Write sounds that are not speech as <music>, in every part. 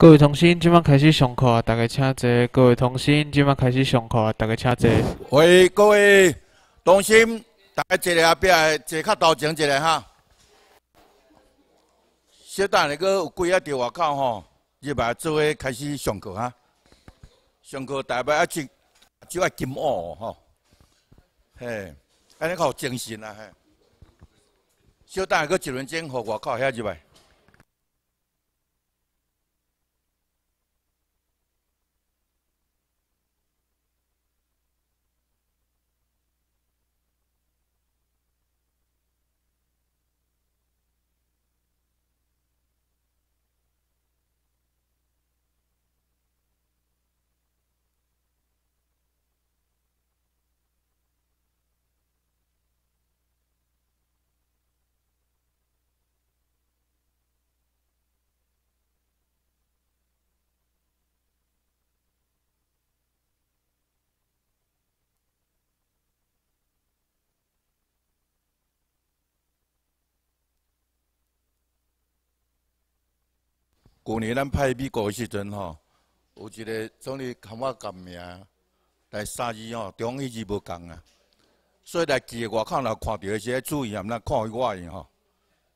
各位同仁，今次开始上课啊！大家请坐。各位同仁，今次开始上课啊！大家请坐。喂，各位同仁，大家坐咧后壁，坐较头前一个哈。小等下，佫有几下伫外口吼，入来做下开始上课哈。上课大伯阿叔主要金乌吼，嘿，安尼较有精神啊嘿。小等下，佫一分钟，互外口遐入来。旧年咱派美国的时阵吼，有一个总理喊我同名，来三字吼中迄字无共啊。所以来记的外口若看到的时要注意，不能看我的吼，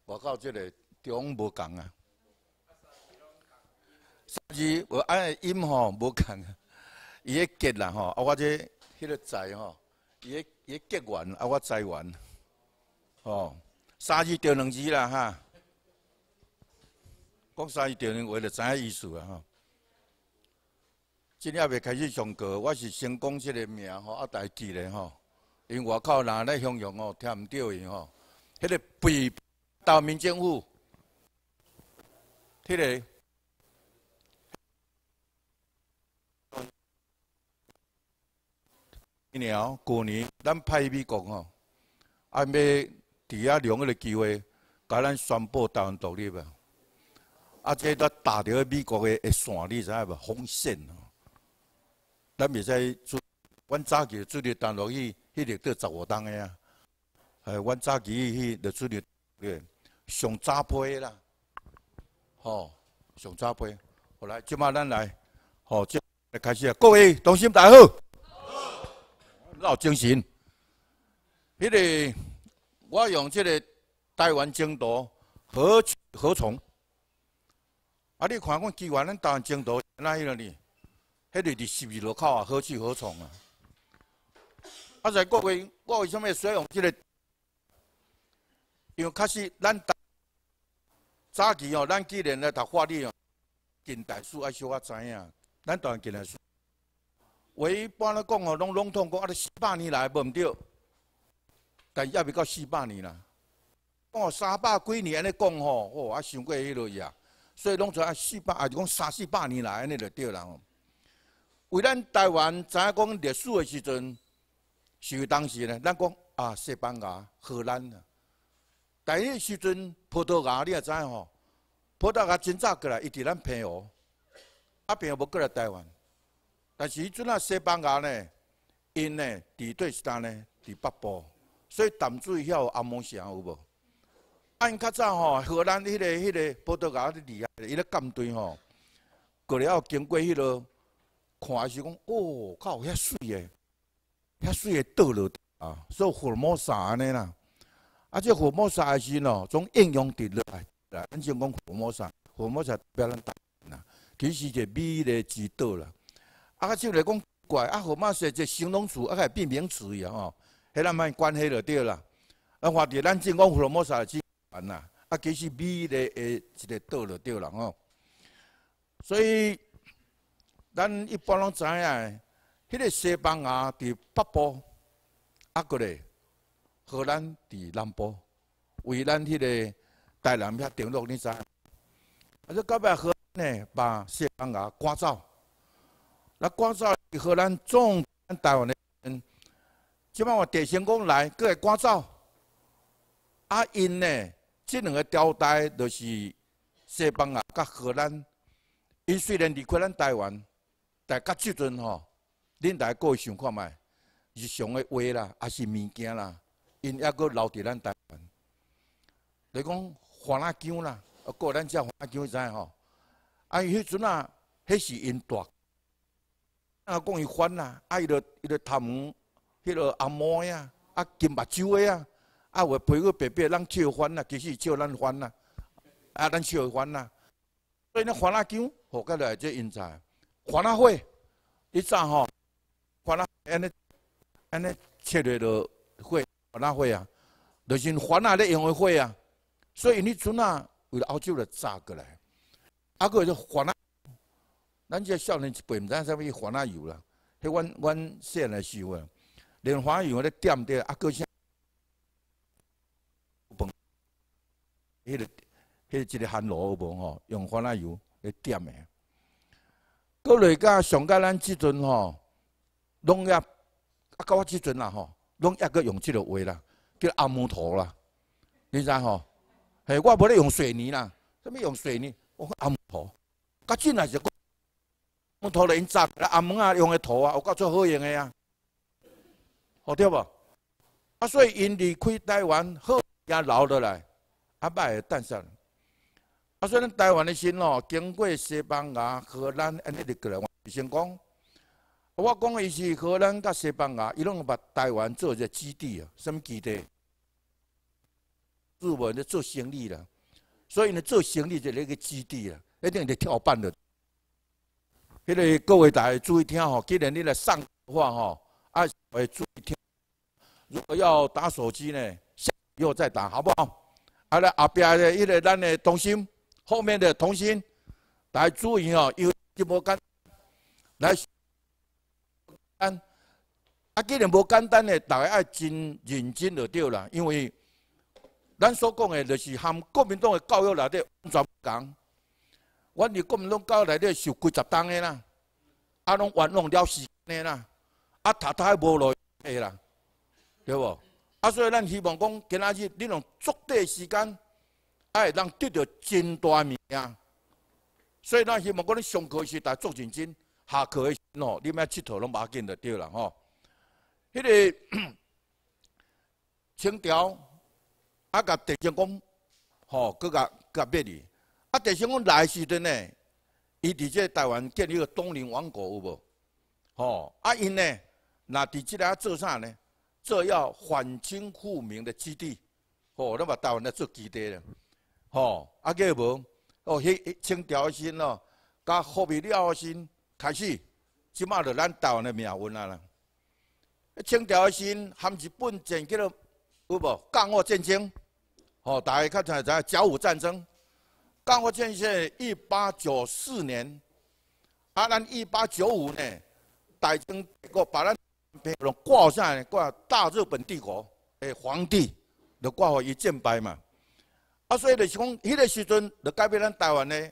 外口这个中无共啊。三字我按的音吼无啊，伊的结啦吼，啊我这那个在吼，伊的伊的结完，啊我在完，哦，三字掉两字啦哈。讲三一定钟话就知影意思啊！吼，今日未袂开始上课，我是先讲即个名吼，啊代替咧吼，因外口人咧形容哦，听唔到伊吼。迄个被道民政府，迄个，年哦，去年咱派美国吼，啊要伫遐两个个机会，甲咱宣布台湾独立啊！啊！即个在打掉美国嘅线你知影无红线。哦。咱袂使，阮早起做哩，但落去迄个都十五钟个啊。哎，阮早起去就做个上早批啦，吼，上早批。好，即麦咱来，哦，即开始啊！各位，同心大好，老精神。迄个，我用即个台湾争夺何何从？啊！你看阮机关咱台湾前途哪里了呢？迄个伫十二路口啊，何去何从啊？啊，在各位，我为什么使用即个？因为确实，咱早期哦，咱既然咧读法律哦，近代史啊，小可知影，咱当然近代史。一般咧讲哦，拢拢统讲，啊，咧四百年来无毋着，但也未到四百年啦。哦，三百几年尼讲吼，哦，啊，想过迄落去啊。所以拢在啊四百，也就讲三四百年来安尼就对啦。为咱台湾，知影讲历史的时阵，是当时呢，咱讲啊西班牙、荷兰。但迄时阵葡萄牙，你也知吼，葡萄牙真早过来，伊伫咱平湖，啊平湖无过来台湾。但是迄阵啊西班牙呢，因呢伫对时代呢，伫北部，所以淡水遐有阿摩城有无？较早吼，荷兰迄个迄个葡萄牙伫厉害，伊咧舰队吼，过了后经过迄啰，看是讲，哦靠，遐水诶，遐水诶倒落啊，做福尔摩沙安尼啦，啊，即福尔摩萨是喏，从应用伫落来，咱先讲福尔摩沙，福尔摩萨表达啦，其实就美丽之岛啦。啊，就来讲怪，啊福尔摩沙即形容词，啊改变名词了吼，迄咱卖关系就对啦。啊，话伫咱只讲福尔摩诶是。啊，啊，其实美丽诶，一个倒落对人哦。所以，咱一般拢知影，迄个西班牙伫北部，啊个咧，荷兰伫南部，为咱迄个大南遐登陆，你知？啊，你到尾荷兰呢，把西班牙赶走，那赶走荷兰总，台湾嘞，即马我电信公来，佫会赶走，啊因呢？这两个朝代就是西班牙、甲荷兰。伊虽然离开咱台湾，但到即阵吼，恁大家过去想看卖，日常的话啦，还是物件啦，因还阁留伫咱台湾。你讲花姜啦，啊，过咱只花姜，你知吼？啊，迄阵啊，迄是因大。啊，讲伊番啦，啊，伊著伊著头毛，迄落阿毛呀，啊，金目睭诶呀。啊，我陪个伯伯，咱照翻啦，其实照咱翻啦，啊，咱照翻啦。所以呢，还哪姜，好解来这人才。还哪火，一前吼，还哪安尼安尼切落就火，还哪火啊，就是还哪咧用的火啊。所以你阵啊，为了澳洲来炸过来，啊个就翻哪。咱这少年一辈，现在啥物还哪油啦，迄阮阮汉来时阵，连番油咧点着啊个。迄个、迄个一个旱炉无吼，用番仔油来点的。搁来甲上讲咱即阵吼，农业啊到我即阵啦吼，农业阁用即个话啦，叫阿木土啦，你知吼？嘿，我无咧用水泥啦，啥物用水泥？我阿木土，甲来就讲个。木土来因扎个阿木啊，用个土啊，有够做好用个啊，好听无？啊，所以因离开台湾好也留落来。阿爸诶，诞生。我说咱台湾的心哦，经过西班牙、荷兰，安尼的过来。先讲，我讲伊是荷兰甲西班牙，伊拢把台湾做个基地啊。什么基地？日本咧做生意啦。所以呢，做生意就那个基地啊，一定得跳板的。迄个各位大家注意听吼，既然你来上话吼，哎，注意听。如果要打手机呢，下又再打好不好？啊咧，后壁的迄个咱的同心，后面的同心，来注意哦，要这么简来来，啊，既然无简单的，大家要真认真就对啦。因为咱所讲的，就是含国民党的教育内底完全不讲。阮伫国民党教育内底受几十当的啦，啊，拢玩弄了时间啦，啊，读太无落去啦，对无？啊，所以咱希望讲今仔日你用足短时间，哎，能得到真大物件。所以咱希望讲你上课时带足认真，下课的哦，你咪佚佗拢要紧著对啦吼。迄个 <clears throat> 清朝，啊，甲郑成讲，吼，佮甲甲灭去啊，郑成讲来时阵呢，伊伫这台湾建迄个东林王国有无？吼，啊，因呢，那伫即个做啥呢？这要反清复明的基地，吼，那么台湾的做基地了，吼，啊个无，哦，迄清朝先咯，甲货币了后先开始，即马就咱台湾的命运啊啦，迄清朝先，含日本战了，有无？港午战争，吼，大家看出来甲午战争，甲午战争一八九四年，啊，咱一八九五呢，大清结果把咱挂上来挂大日本帝国诶皇帝，就挂好一件白嘛。啊，所以就是讲，迄个时阵就改变咱台湾诶，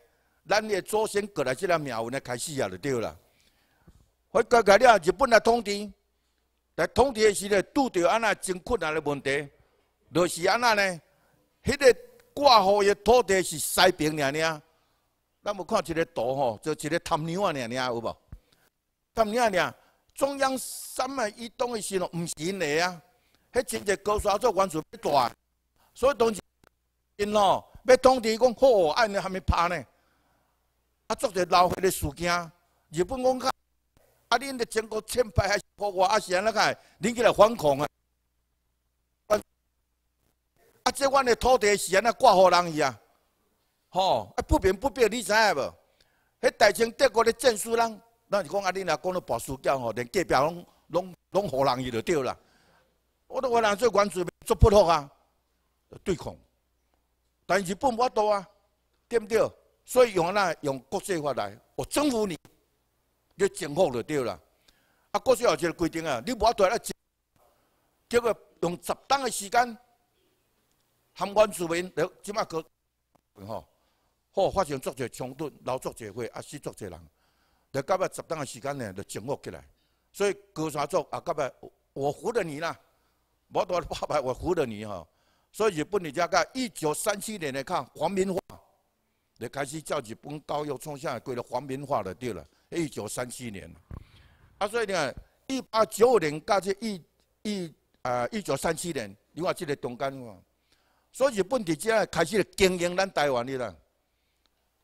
咱诶祖先过来即个庙呢开始啊，就对啦。我讲开了，日本来统治，来统治诶时阵拄着安那真困难诶问题，就是安那呢？迄个挂号诶土地是西边尔尔，咱无看一个图吼，就一个探娘啊尔尔，有无？探娘啊尔。中央三脉一东的线路唔因嘞啊，迄真侪高山做完全不断，所以当时因咯，要当地讲好，安尼还没拍呢？啊，做者老费的事件，日本讲啊，啊恁的全国清白还破坏，啊是安那个，恁起来反抗啊。啊，即阮的土地是安那挂糊人伊啊，吼啊不平不平，你知影无？迄大清德国的战书人。那是讲啊，你若讲了白输掉吼，连界表拢拢拢荷兰伊就对啦。我都荷兰做元帅做不落啊，对抗，但是不不多啊，对不对？所以用啊那用国际法来，我征服你，你征服就对啦。啊，国际上就规定啊，你我台一战，叫个用十等个时间，含元帅们，今啊个，吼，好发生作者冲突，留作者血，啊死作者人。就到末十档个时间呢，就掌握起来，所以哥山竹啊，到末我服了你啦，我到八百我服了你哈。所以日本人家个一九三七年来看黄明化，就开始叫日本教育创下归了黄明化了对了，一九三七年，啊所以你看一八九五年到这一一啊一九三七年，你看即个中间哦，所以日本地只个开始经营咱台湾的啦，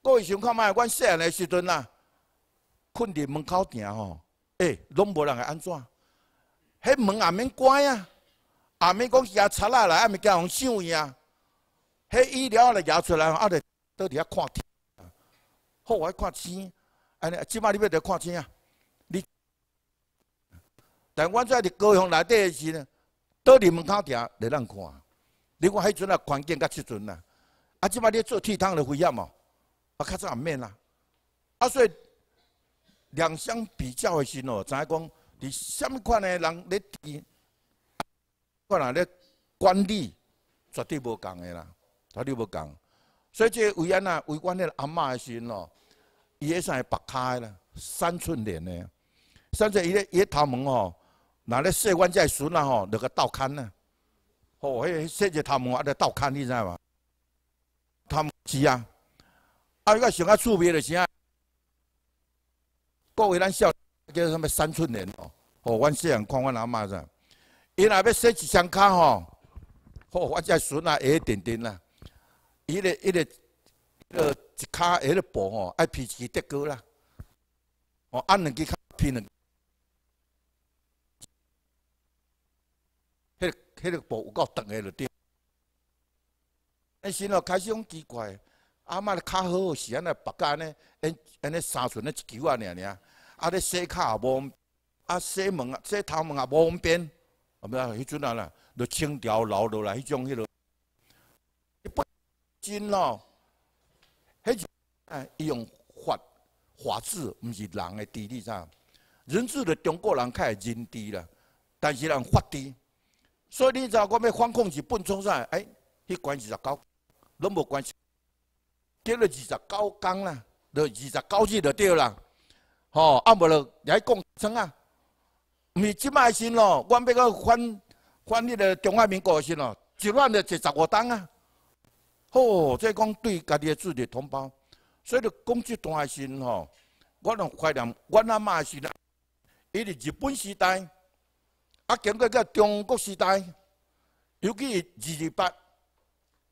各位想看麦，阮细汉的时阵呐。困伫门口定吼，诶拢无人会安怎？迄门也免关啊，也免讲是啊插赖啦，也免互人抢伊啊。迄医疗阿来牙出来，啊，来倒伫遐看天，好，我看钱。尼即摆你要得看钱啊？你？但阮在伫高雄内底时呢，倒伫门口定来人看。你看迄阵啊，关键甲即阵啊，啊，即摆你做剃烫的危险嘛？啊，较早毋免啦，啊，所以。两相比较的时阵哦，知影讲，伫什么款的人咧治，看下咧管理，绝对无共的啦，绝对无共。所以这维安啊，维安的阿嬷的时阵哦，伊个算系白卡的啦，三寸脸呢，甚至伊个伊个头毛吼，若咧洗完再孙啊吼，落个倒砍呢，吼，迄个洗个头毛啊，咧倒砍，你知道嘛？头毛是啊，啊，伊个想个趣味的是啊。各位，咱少叫什么三寸人哦？哦，阮细人看阮阿妈噻，伊若要洗一双脚吼，哦，我遮孙啊、爷、点点啦，伊个、伊个，呃，一脚鞋底薄哦，爱披起块布啦，哦，按两脚皮两，迄个、迄个布够长，迄个底，啊，时在开始用奇怪。阿妈咧脚好，是安尼白干呢？安安内三寸咧一球啊，尔尔。啊咧细脚也无，洗细啊细头毛也无，方便，啊我啊，迄阵啊啦，就清朝老落来，迄种迄落。不真咯，迄种啊伊用法法治，毋是人诶治理咋？人治嘞，中国人较会认治啦，但是人法治。所以你知我欲反恐是本宗啥？哎，迄关系十九，拢无关系。��了二十九天啦，二十九日二就对啦，吼，啊无了也工程啊，咪这么开心咯！阮变个翻翻迄个中华人民国先咯，一晚就一十五天啊，吼，所以讲对家己的子弟同胞，所以讲讲一段先吼，我拢怀念阮阿妈的先啦，伊伫日本时代，啊经过个中国时代，尤其二二八。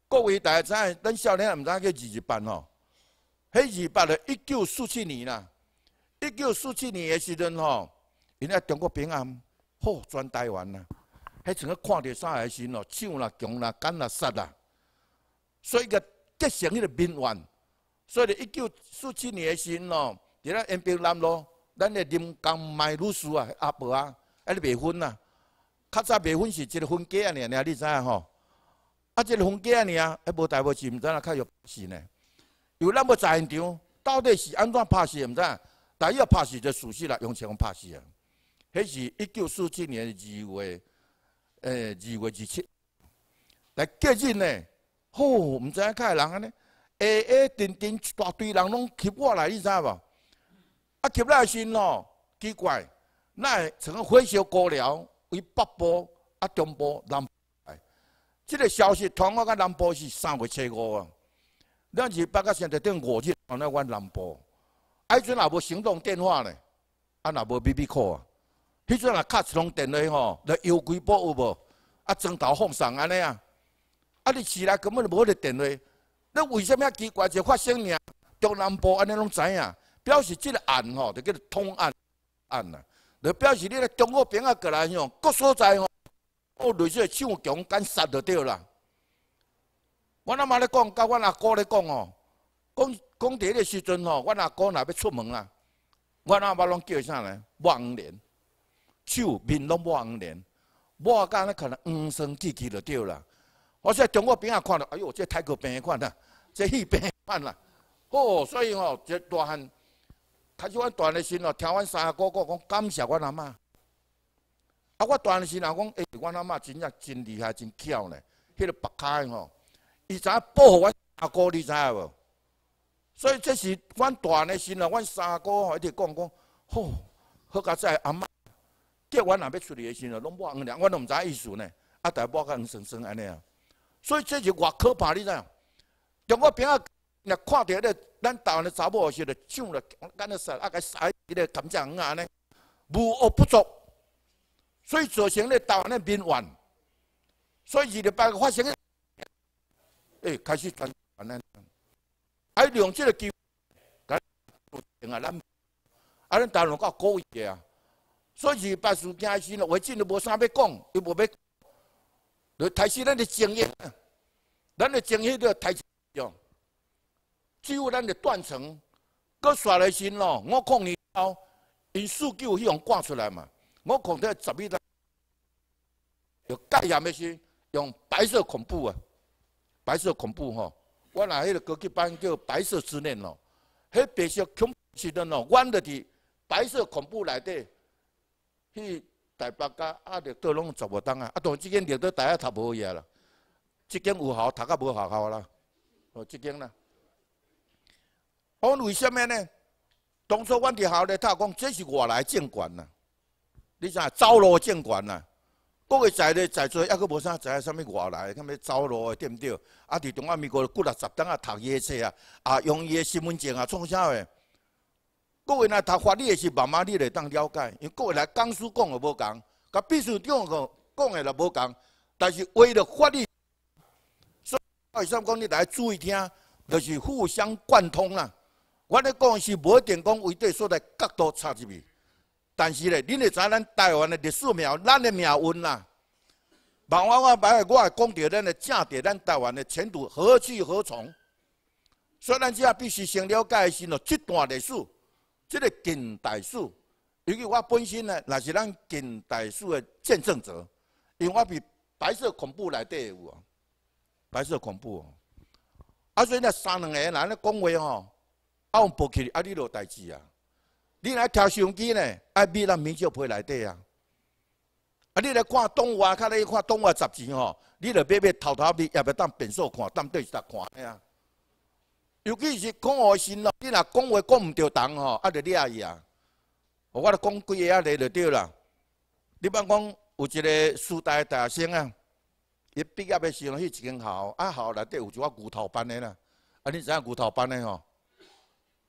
各位大家知，咱少年毋知叫二十八吼，迄二八咧，一九四七年啦，一九四七年诶时阵吼，因啊中国平安，好壮台湾啦，迄阵啊看到啥个新哦，抢啦、强啦、干啦、杀啦，所以个结成迄个民怨。所以一九四七年诶新哦，伫咧烟平南咯，咱诶林江麦女士啊，阿婆啊，还咧卖婚啦，较早卖婚是一个烟家啊，你啊你知影吼。啊，这个风景啊，啊，还无大无是毋知哪较拍戏呢？有那么在场，到底是安怎拍戏毋知？但要拍戏就熟悉啦，用枪拍戏啊。迄是一九四七年二月，诶，二月二七。来近日呢，吼，毋知影较会人安尼，下下 a d 一大堆人拢吸我来，你知无？啊，吸来身咯，奇怪，那成个火烧高了，为北部啊，中部、南。即个消息传我到南部是三月七五啊，两是包括现在等于五日传那阮南部。迄阵也无行动电话呢，也无 B B call 啊。迄阵也卡一通电话吼，来邮局报有无？啊，砖头放上安尼啊。啊，你市内根本就无迄个电话，你为甚物啊？奇怪就发生呢？中南部安尼拢知影，表示即个案吼就叫做通案案啊，来表示你咧中国边啊过来吼，各所在吼。哦，雷说抢强敢杀就对啦。我阿妈咧讲，甲我阿哥咧讲哦，讲讲第个时阵吼，我阿哥若要出门啦，我阿妈拢叫啥咧？望年，手面拢望年，我干咧可能五升气级就对啦。我说中国边也看到，哎呦，这泰国边也看到，这戏变看啦。哦，所以吼，这大汉，他去阮团的时阵听阮三阿哥讲，感谢我阿妈。啊！我传咧时阵讲，诶，我阿妈真正真厉害、真巧咧。迄个白卡的吼，伊影保护我阿哥，你知影无？所以这是阮传的时阵，阮三吼一直讲讲，吼，好佳哉阿妈，叫阮阿要出去的时阵，拢无阿娘，阮都毋知意思呢。啊，大伯甲黄婶生安尼啊。所以这是偌可怕，你知影？中国边啊，若看到咧，咱台湾查某是咧，抢咧，干若杀，啊个杀，伊咧，感情五安尼，无恶不作。所以造成咧台湾的民怨。所以二零八发生诶、诶，开始传咧，还两只个机，啊，咱，啊，咱大陆个高一点啊，所以二礼拜事件开始咯，我真都无啥要讲，又无要，要提起咱的尊严，咱的经验都要抬起只有咱的断层，搁耍来新咯，我讲你哦，因数据一样挂出来嘛。我恐得十一啦，有盖啥的，是用白色恐怖啊！白色恐怖吼！我那迄个高级班叫白色思念咯，迄色恐怖起来咯。我那啲白色恐怖内底，去台北啊啊，绿岛拢做无当啊！啊，但只件绿岛台啊，读无好啦，即间有效，读到无效效啦，哦，只件啦。我为什么呢？当初阮伫校内，他讲这是外来政权呐。你怎啊？朝罗监管啊？各位在嘞在做，还阁无啥知影啥物外来，啥物朝罗，对唔对？啊！伫中阿咪国骨啊，十档啊，读伊野册啊，啊，用伊个身份证啊，创啥喂？各位若读法律的是慢慢你来当了解，因为各位来江苏讲个无同，甲秘书长讲讲个也无同，但是为了法律，所以我想讲，你来注意听，就是互相贯通啦。我咧讲是无一定讲，为对所在角度差一味。但是咧，恁会知咱台湾的历史苗，咱的命运啦。慢慢我摆，我也会讲到咱的正地，咱台湾的前途何去何从。所以咱只啊必须先了解是喏这段历史，这个近代史。因为我本身呢，也是咱近代史的见证者，因为我比白色恐怖来有啊，白色恐怖哦。啊，所以那三两下啦，你讲话吼，啊，我不客啊，你落代志啊。你来听相机呢？爱买咱闽南话来底啊！啊，你来看动画，看咧看动画杂志吼，你著买买偷偷买，也袂当变数看，当对实看的啊！尤其是讲话心咯，你若讲话讲唔对东吼，啊着抓伊啊！我著讲几个啊例就对啦。你别讲有一个师大大学生啊，伊毕业的时候去一间校，啊校内底有一款牛头班的啦，啊你知影牛头班的吼？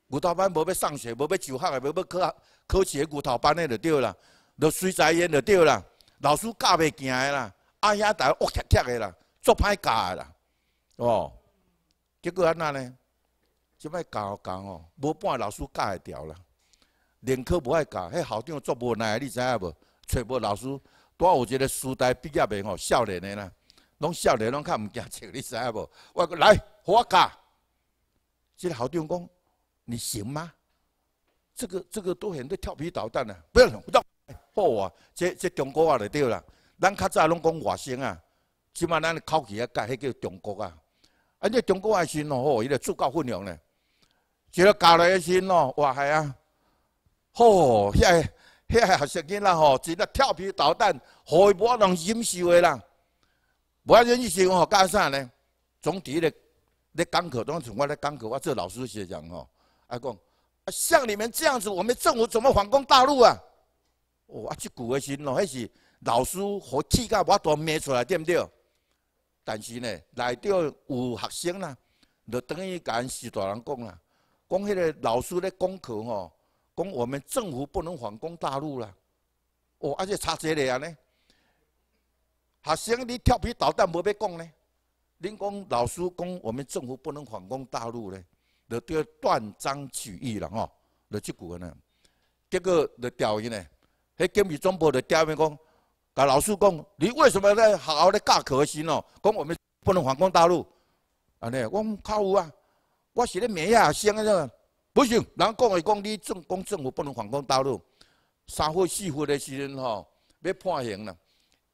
牛头班无要上学，无要就学无要考考学牛头班的就对啦，就随在焉就对啦。老师教袂行的啦，阿逐个恶踢踢的啦，足歹教的啦，哦，结果安那呢？即摆教教哦，无半个老师教会掉啦，连课无爱教。迄校长做无奈，你知影无？揣无老师，带有一个书呆毕业的哦，少年的啦，拢少年拢较唔惊情，你知影无？我来，我教。即个校长讲。你行吗？这个这个都很多调皮捣蛋啊！不要了，不照。好啊，这这中国话就对了。咱较早拢讲外省啊，起码咱口气啊，教迄叫中国啊。啊，这中国话是喏，吼，伊就自告奋勇嘞。一个教来是哦，哇嗨啊，好，遐遐学生囡仔吼，真个调皮捣蛋，互伊无法通忍受诶啦？无法忍受吼，干啥呢？总体咧咧讲课，从我咧讲课，我做老师是这样吼。阿讲，像你们这样子，我们政府怎么反攻大陆啊？哦，啊，即古阿时，老还是老师和气干，我都灭出来对不对？但是呢，内底有学生啦，就等于跟是大人讲啦，讲迄个老师咧，讲课吼，讲我们政府不能反攻大陆啦。哦，而且查这来啊呢，学生你调皮捣蛋，无被讲呢？恁讲老师讲我们政府不能反攻大陆呢？就叫断章取义了吼，就即句话呢。结果就钓鱼呢，迄监狱总部就钓鱼讲，甲老师讲，你为什么在好好的假革新哦？讲我们不能反攻大陆，安尼，我靠有啊，我是咧咩啊想个，不行，人讲的讲，你政公政府不能反攻大陆，三岁四岁的时候吼，要判刑了。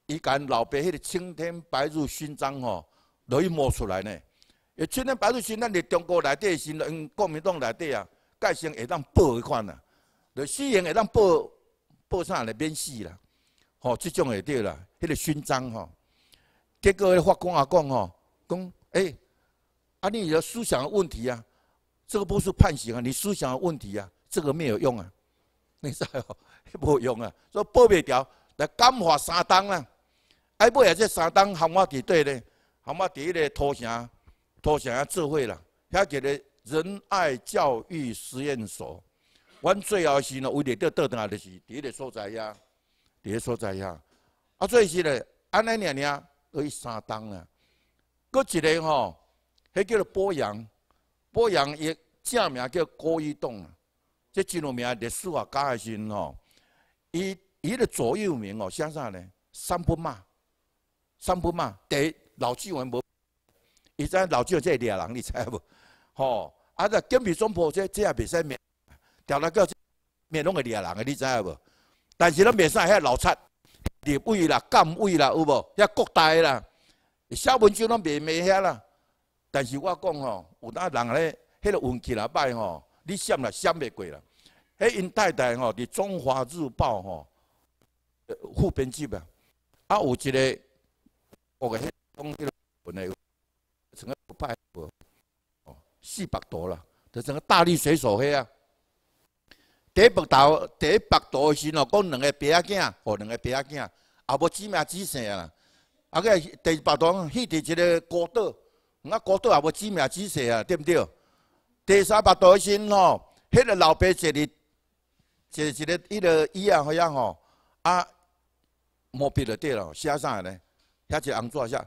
伊甲老爸迄个青天白日勋章吼，可以摸出来呢。也去年白露前，咱伫中国内底个时阵，国民党内底啊，改姓会当报一款啊，就死刑会当报报啥来免死啦，吼，即种会对啦。迄个勋章吼，结果法官也讲吼，讲，诶，啊，你有思想的问题啊？这个不是判刑啊，你思想的问题啊，这个没有用啊，你啥吼，无 <laughs> 用啊，所以报袂掉，来感化山东啦。啊，尾啊，这山东，含我伫底咧，含我伫迄个土城。托想啊智慧啦，遐一个仁爱教育实验所，阮最后是呢，位内得倒腾来，就是第二个所在呀，第二个所在呀。啊，最是嘞，安尼娘娘可以三栋啦。搁一个吼，迄叫做博洋，博洋伊正名叫郭一栋，啊，这真有名历史啊，加起身吼。伊伊的座右铭哦，写啥呢？三不骂，三不骂，第老纪文无。伊知老将这掠人，你知无？<laughs> 吼，啊！在健美中跑这这也比使免掉了个免拢会掠人个，你知无？但是咱袂使遐老贼，立位啦、监位啦，有无？遐国大啦，小文钟拢袂袂遐啦。但是我讲吼，有单人咧，迄个运气啦歹吼，你闪啦闪袂过啦。迄因太太吼，伫《中华日报》吼副编辑啊，啊有一个我个迄迄个本诶。成个五百哦，四百多啦！就成个大力水手去啊！第一百多，第一百多是喏，讲两个鼻仔囝，哦，两个鼻仔囝，也无知名之姓啊！啊个第二百多，去的一个孤岛，那孤岛也无知名之姓啊，对不对？第三百多是喏，迄个老爸坐哩，坐是一个迄个椅啊，好像吼啊，毛笔落底咯，写啥呢？遐只红爪写。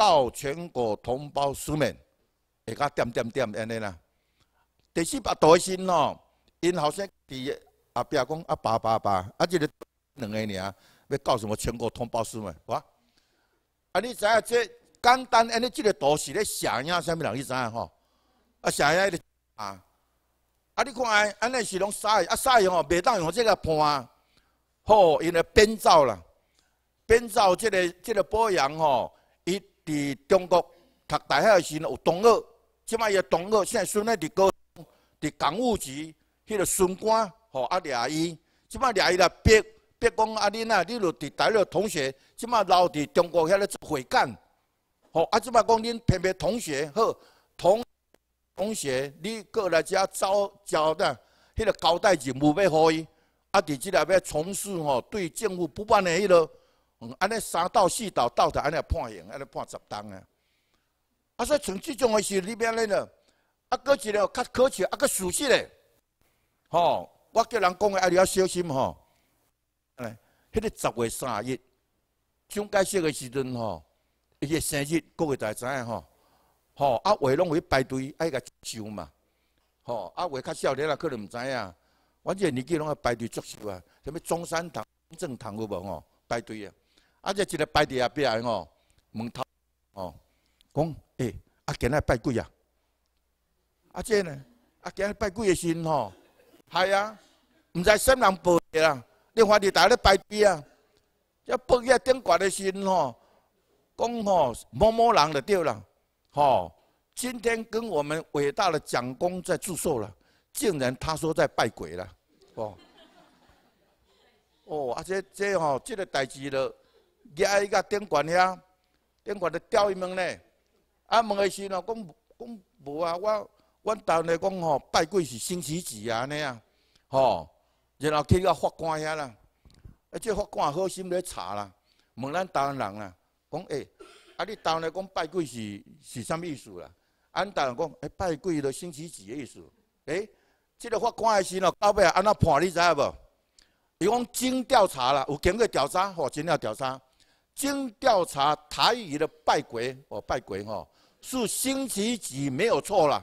到全国同胞书面，会较点点点安尼啦。第四把图的新哦，因后生伫阿边讲啊，爸爸爸，啊，即个两个尔，要告什么全国同胞书们，哇！啊，你知影即简单安尼，即个图是咧写影，啥物人你知影吼？啊，写影伊啊！啊，你看安安尼是拢晒，啊晒吼，袂当用即个盘，吼，因为编造啦，编造即个即个波阳吼。伫中国读大学时有同学，即摆伊个同学现在孙仔伫高伫港务局，迄个孙官吼啊惹伊，即摆掠伊来逼逼讲啊恁啊，你若伫大陆同学，即摆留伫中国遐咧做会干，吼啊即摆讲恁偏偏同学好同同学你过来遮要招的，迄个交代钱唔要伊，啊伫即内要从事吼对政府不办的迄个。嗯，安尼三道四道，道底安尼判刑，安尼判十档啊！啊，所以像这种的事，里边呢，啊，个一个较可笑，啊，个熟悉嘞。吼，我叫人讲的，啊，你要小心吼。来，迄个十月三日，蒋介石的时阵吼，伊个生日，各位家知影吼。吼，啊，话拢会排队爱个收嘛。吼，啊，话较少年啊，可能毋知影，反正年纪拢个排队作秀啊，啥物中山堂、正堂有无吼？排队啊。啊！这一个拜地阿伯哦，门头哦，讲诶，阿今日拜鬼啊！阿这呢？阿今日拜鬼的心哦，系啊，毋知什人报的啦？你发你大咧拜鬼啊？要报一下顶挂的心哦，讲哦，某某人了对啦，哦，今天跟我们伟大的蒋公在祝寿了，竟然他说在拜鬼了，哦，哦，啊这这哦，这个代志了。举啊！伊个店员遐，顶悬就吊伊问咧。啊问个是喏，讲讲无啊，我我兜呢讲吼拜鬼是星期几啊？安尼啊，吼，然后去到法官遐啦，啊，即法官好心来查啦，问咱兜湾人啦，讲诶啊你兜呢讲拜鬼是是啥物意思啦？安逐人讲哎拜鬼就星期几的意思？哎，即个法官个是喏，到尾安怎判你知影无？伊讲经调查啦，有经过调查，吼，经调查。经调查，台语的拜鬼哦，拜鬼哦，是星期几没有错了，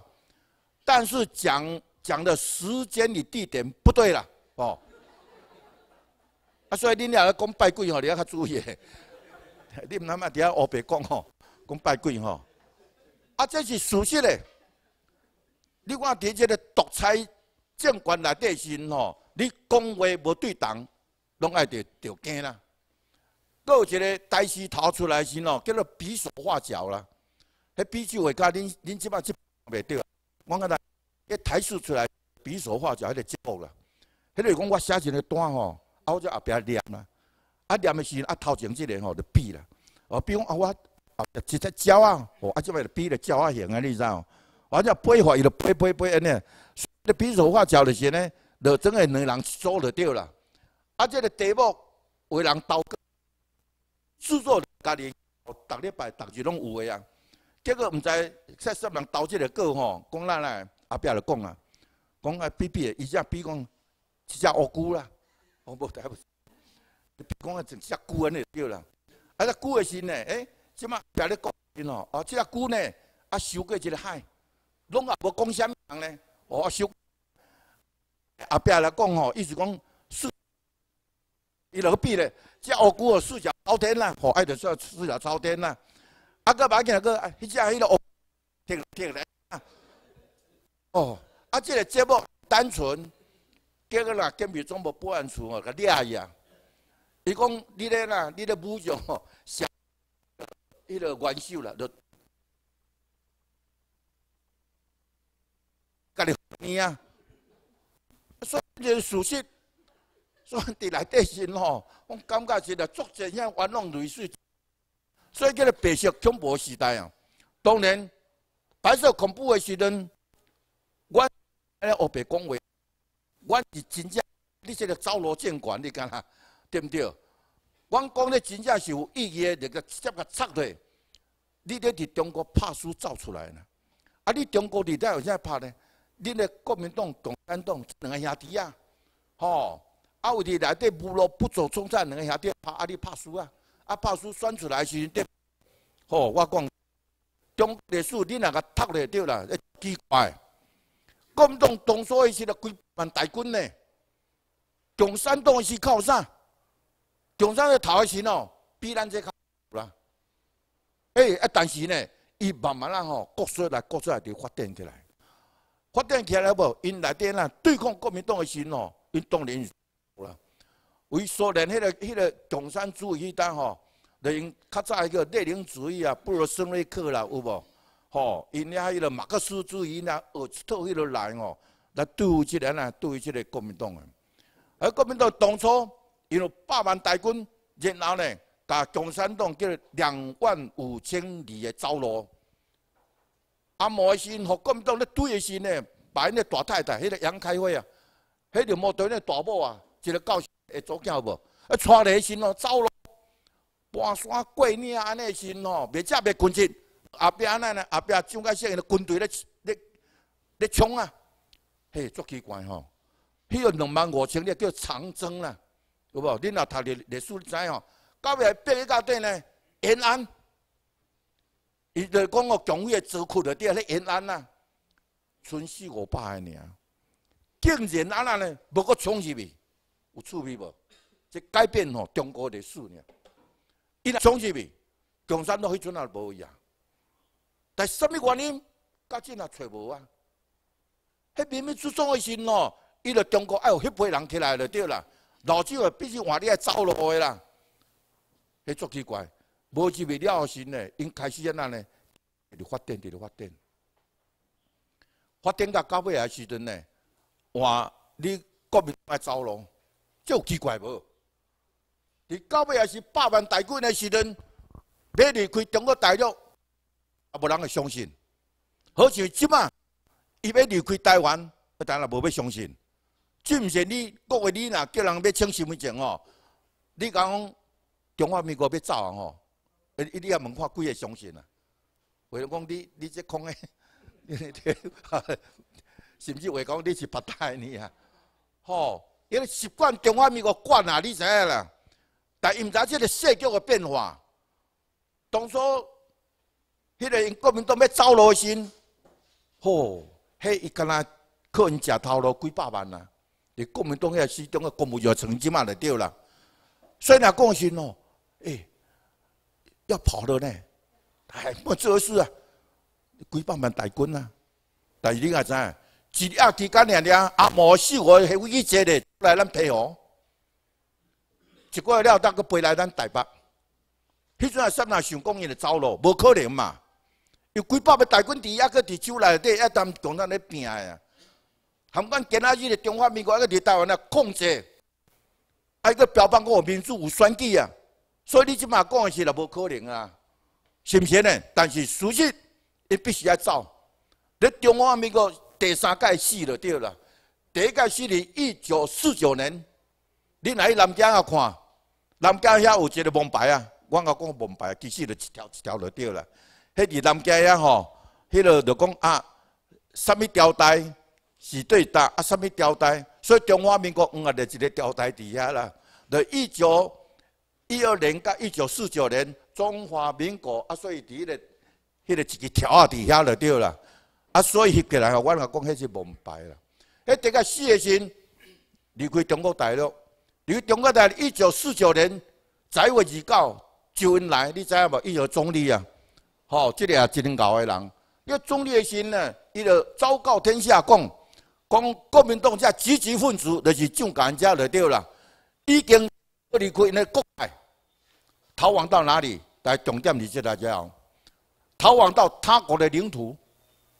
但是讲讲的时间与地点不对了哦，啊，所以你俩要讲拜鬼哦，你要较注意，<laughs> 你唔好阿在乌白讲吼，讲拜鬼吼，啊，这是事实嘞，你看伫即个独裁政权来底时吼，你讲话无对当，拢爱得着惊啦。个有一个台词逃出来时咯，叫做比手画脚啦。迄比手下骹恁恁即爿是袂着。我讲呾，迄台词出来比手画脚迄个节目啦。迄就是讲我写一个单吼，啊我则后壁念啊，啊念的时阵啊头前即个吼就比啦。哦，比讲啊我一只鸟啊，哦啊即摆就比个鸟啊型啊，你知道？我正背合伊就背背背安尼。迄比手画脚就是呢，就总个两人做就对了。啊，这个题目为人刀制作家己，哦，逐礼拜、逐日拢有诶啊。结果毋知啥物人投即个搞吼，讲咱来后壁就讲啊，讲比比诶，伊只比讲一只乌龟啦，我无睇。讲啊一只龟安尼叫啦，啊只龟诶时呢，诶，即马后壁咧讲变咯，哦，即只龟呢，啊，收过一个海，拢也无讲啥物人呢，哦，啊收，后壁来讲吼，意思讲。伊落去变咧，只乌龟哦四脚朝天啦，哦，爱着说四脚朝天啦。阿哥，阿囝，阿啊，迄只迄落乌，停停咧。哦，啊，这个节目单纯，叫日啦，今日中午保安处哦，甲你阿姨啊，伊讲，你咧啦，你咧舞上吼，下，迄落元宵啦，就，家己你癫啊，春节属实。所以伫内底时吼，我感觉是啊，逐渐遐玩弄类似，所以叫做白色恐怖时代啊。当然，白色恐怖诶时阵，我咧恶白讲话，我是真正，你这个朝罗见管，你干哈，对不对？我讲咧，真正是有意义诶，直接甲插队，你咧伫中国拍书造出来呢？啊，你中国里底有啥拍呢？恁咧国民党、共产党两个兄弟啊，吼。啊！有滴内底部落不走冲战，两个下底拍啊！你拍输啊！啊！拍输选出来时，伫吼。我讲中历史你若个读嘞对啦，个奇怪。国民党当初一时落几万大军呢？共产党一时靠啥？共产党头诶时哦，比咱较靠啦。诶，啊！但是呢，伊慢慢啊吼，国术来国术来就发展起来，发展起来无，因内底啦对抗国民党个时哦，因当年。啦，为苏联迄个、迄个共产主义呾吼，就用较早个列宁主义啊，布罗斯瑞克啦，有无？吼，因遐迄个马克思主义呐，一特迄个来吼，来对付即个呐，对付即个国民党个。而国民党当初有百万大军，然后呢，甲共产党叫两万五千里个走路，啊，毛是因学国民党咧对付时呢，把那个大太太，迄个杨开慧啊，迄个毛对那个大母啊。一个教诶足惊无，啊，带咧身哦，走喽，半山过岭啊，安尼身哦，未食未困着，后壁安尼呢，后壁蒋介石个军队咧咧咧冲啊，嘿，足奇怪吼，迄个两万五千，你叫长征啦，有无？恁若读历历史，你知吼？到尾爬去到底呢？延安，伊就讲哦，穷苦的底伫咧延安啊，存四五百个尔，竟然安尼无个冲入去。有趣味无？这改变吼中国历史，伊若总是未？共山党迄阵也无伊啊，但什么原因，到现也找无啊？迄明明出宗的先咯，伊着中国爱有迄批人起来就对啦，老九啊必须换你来走路的啦。迄足奇怪，无是未了先的，因开始安尼，就发展，就发展。发展到到尾来时阵呢，换你国民爱走路。就奇怪无？伫到尾也是百万大军诶时阵，要离开中国大陆，也无人会相信。好像即摆，伊要离开台湾，啊，当然无要相信。即毋是你各位你呐叫人要抢身份证哦？你讲中华民国要走啊？吼！一、二、三、问五、几个相信啊！为讲你、你即讲诶，<laughs> <laughs> 甚至为讲你是白诶？你啊！吼。因习惯中华民国惯啊，你知影啦。但因毋知即个世局个变化，当初迄个因国民党要走路时，吼，迄一干呐，客因吃头了，几百万啊！伫国民党迄个是中央公务员成绩嘛，就掉了。虽然讲心哦，哎，要跑了呢，还不做何事啊？几百万大军啊！但是你知啥？一要提干两两，阿毛西我迄位一一个来咱配合。一个月了当佫飞来咱台北，迄阵阿三阿想讲伊就走路，无可能嘛。有几百个大军伫还佫伫手内底，阿当共产党咧拼个。含咱今仔日的中华民国阿佫伫台湾咧控制，阿佫标榜个民主有选举啊，所以你即马讲个是也无可能啊，是毋是呢？但是事实伊必须要走，你中华民国。第三届死就对啦，第一届死伫一九四九年。你来去南京啊看，南京遐有一个门牌啊，我阿讲门牌其实就一条一条就对啦。迄伫南京遐吼，迄个就讲啊，什么朝带是对答啊？什么朝带？所以中华民国五啊就一个朝带底下啦，就一九一二年到一九四九年中华民国啊，所以伫、迄个迄个一个条啊底下就对啦。啊，所以起来哦，我阿讲迄是蒙蔽啦。迄第个四个石离开中国大陆，离开中国大陆，一九四九年十一月九周恩来，你知无？一就总理啊，吼，即个啊真贤的人。因总理的石呢，伊就昭告天下讲，讲国民党这积极分子就是蒋介石就对啦，已经离开呢国外，逃亡到哪里？来重点是即大家哦，逃亡到他国的领土。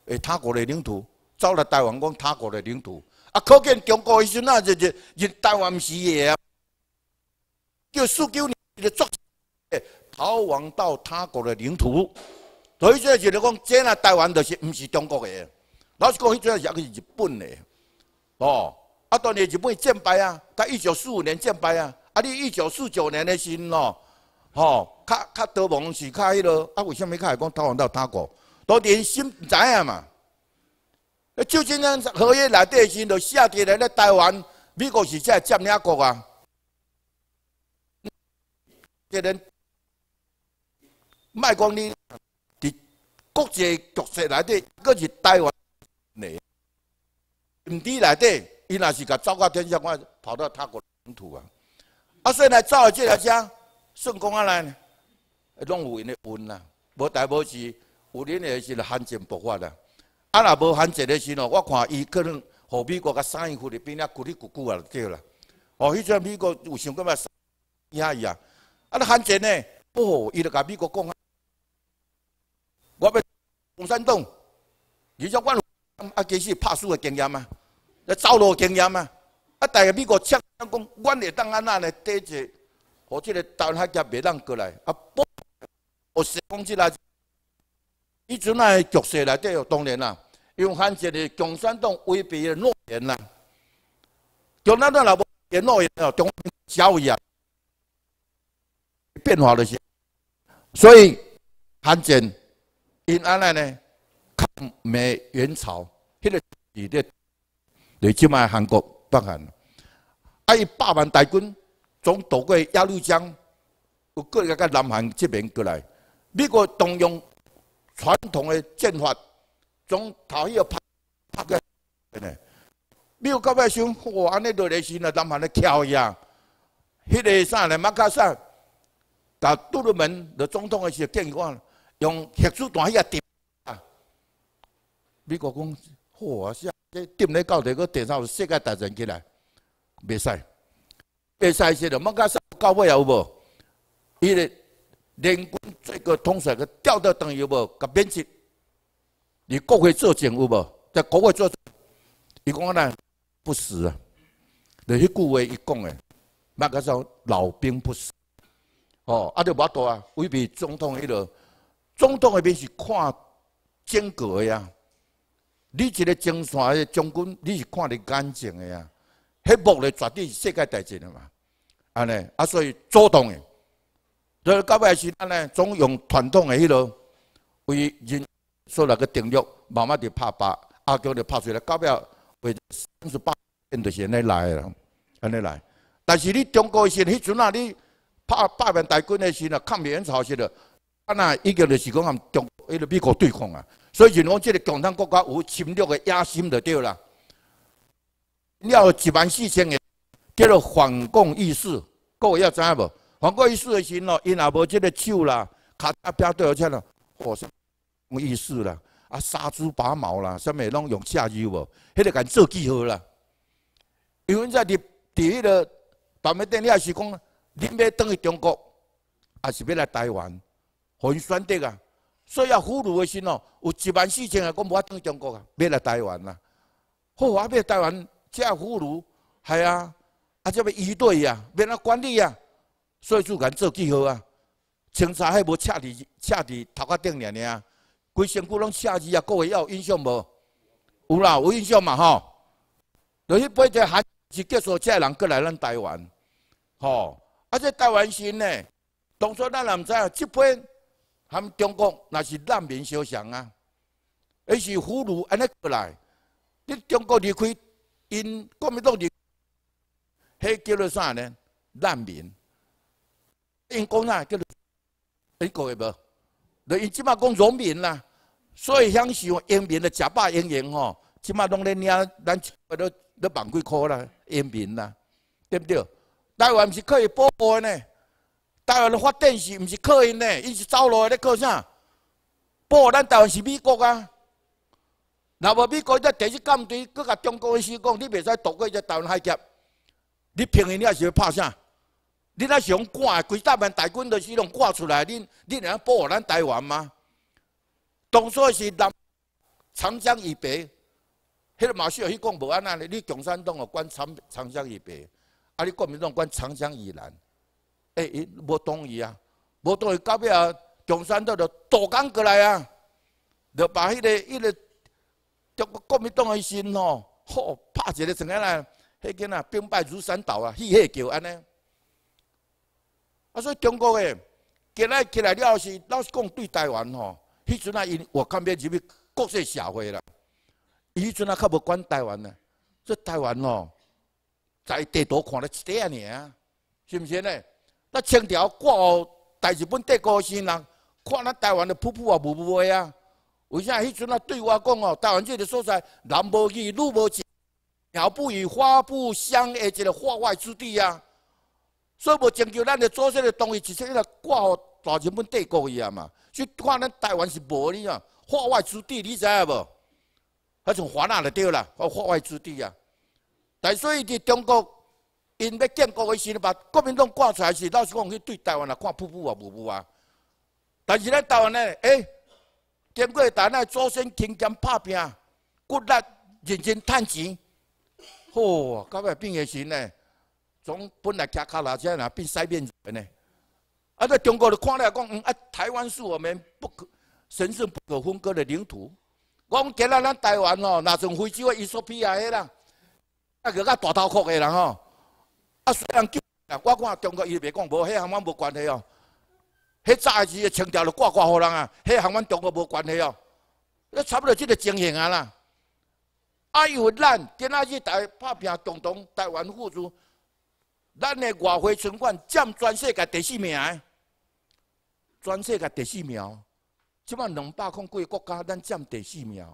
诶，他国的领土，走来台湾，讲他国的领土。啊，可见中国以前啊，就就日台湾是啊，就四九年的个作诶，逃亡到他国的领土。所以说就是讲，这啊台湾就是唔是中国的，老实讲，以前是也是日本的。哦，啊当年日本战败啊，在一九四五年战败啊，啊你一九四九年的时候，吼，较较多亡是较迄落，啊为什么讲逃亡到他国？都点心，知影嘛？啊，就阵咱荷叶来底时，就下底来咧台湾、美国是在占领国啊。个人，卖光讲你伫国际局势内底，搁是台湾嚟。唔知来底，伊那是甲走个天下我跑到他国领土啊。啊，所以走造这条车顺公安来，拢有因的运啦，无大无志。五年也是罕见爆发啦，啊，若无罕见个时喏，我看伊可能和美国个三一火力兵啊古里古古啊就了，哦，迄阵美国有想过嘛三伊啊，啊，那罕见呢，哦，伊就甲美国讲，啊，我要共产党，你说我啊，几许拍输个经验啊，走路经验啊，啊，但系美国枪讲，我会当安那来抵制，和这个单黑家别让过来，啊，不，我先攻击来。以前呾局势内底哦，当然啦，因为韩战是共产党违背诺言啦。共产党老无言诺言哦，中国交易变化了是，所以汉战因安尼呢抗美援朝迄个底咧，对即卖韩国北韩，啊伊百万大军总渡过鸭绿江，有过个个南韩这边过来，美国动用。传统的剑法，从头迄个拍拍个，你有搞歹晓？我安尼落来时，那咱们来跳呀。迄个啥来？马卡萨，搞杜鲁门，的总统的是剑法，用核子弹迄个点啊。美国讲，好是啊，这点来搞这个，点上世界大战起来，袂使，袂使是了。马卡萨搞不了无，伊个。连军最高统帅，佮调到等于无，佮编辑，你国会做政有无？在国会做，伊讲啊，人不死啊。你迄句话伊讲诶，麦克说老兵不死。哦，啊，就无多啊。对比总统迄落，总统下边是跨间隔呀。你一个前线诶将军，你是看得干净诶呀。迄木嘞绝对是世界大战事嘛。安尼，啊，所以主动诶。所以到后壁是安尼，总用传统的迄落为人所来个定律，慢慢就拍巴，阿叫就拍出来，到后壁为三十八线来来个，安尼来。但是你中国个迄阵啊，你拍百万大军的线啊，抗美援朝是了，啊那已经就是讲中迄个美国对抗啊。所以，如果即个共产国家有侵略的野心，就对了。要一万四千个叫做反共意识，各位要知影无？黄国义市的时咯，因也无即个手啦，卡啊劈对而且咯，火上黄意思啦，啊杀猪拔毛啦，啥物拢用下去无？迄个敢做记号啦。因为在伫伫迄个白面店，你也是讲，你要倒去中国，也是要来台湾，互伊选择啊。所以啊，俘虏的时咯，有一万四千个，讲无法倒去中国啊，要来台湾啦。好啊，要台湾嫁俘虏，系啊，啊叫咩一对啊，变来管理啊？所以做干做记号啊？青查迄无拆字，拆字头壳顶尔尔啊！规身躯拢拆字啊！各位有印象无？有啦，有印象嘛吼！就是八只海是结束，才人过来咱台湾，吼！啊！这台湾新呢，当初咱也唔知啊，这批含中国那是难民相像啊，伊是俘虏安尼过来，你中国离开，因国民党离，迄叫做啥呢？难民。因讲啊，叫做美国的无，就因即马讲农民啦，所以享受英民的食饱营养吼，即马拢咧领咱几块都都万几箍啦，英民啦，对毋对？台湾毋是可以护诶呢？台湾的发展是毋是靠因呢？伊是走路咧靠啥？保护咱台湾是美国啊！若无美国，伊只第一舰队，佮中国诶思讲，你袂使渡过一只台湾海峡，你平因，你也是要拍啥？你那想挂诶，几大万大军都是用挂出来，恁恁能保护咱台湾吗？当初是南长江以北，迄个马歇尔伊讲无安那咧，你共产党管长长江以北，啊，你国民党管长江以南，哎，无同意啊，无同意，到尾啊，共产党就渡江过来啊，就把迄个迄个中国国民党的心吼，吼，拍一个怎啊啦？迄个呐，兵败如山倒啊，气血叫安尼。啊，所以中国诶，起来起来，你也是老实讲对台湾吼。迄阵啊，因我看别入去国际社会啦。伊迄阵啊，较无管台湾呢。这台湾吼，在地图看得一点尔，是毋是呢？那清朝挂大日本帝国是人，看咱台湾的瀑布啊，无诶啊。为啥迄阵啊，对我讲哦，台湾这个所在，男无语，路无钱，鸟不语，花不香，哎，就个化外之地啊。所以无成就，咱的祖先的东西，实生个挂，大日本帝国去啊嘛。就看咱台湾是无哩啊，化外之地，你知无？迄种华纳就对啦，化外之地啊。但所以伫中国，因要建国时候，把国民党挂出来是老是讲去对台湾来看瀑布啊，瀑布啊。但是咱台湾呢？哎，经过台湾祖先勤俭拍拼，骨力认真赚钱，好，今仔变个事呢。从本来骑脚踏车啦，变西变左呢，啊！在中国就看了讲，嗯啊，台湾是我们不可神圣不可分割的领土。我讲今仔咱台湾哦，那从非洲啊、伊索比亚迄啦，那个大头壳的人吼。啊，虽然，啊，我看中国伊就别讲，无，迄项我无关系哦。迄早的是清朝就挂挂好人啊，迄项阮中国无关系哦。那差不多即个情形啊啦。啊，有咱今仔日台拍拼共同台湾互助。咱的外汇存款占全世界第四名，全世界第四名，即满两百空几个国家，咱占第四名，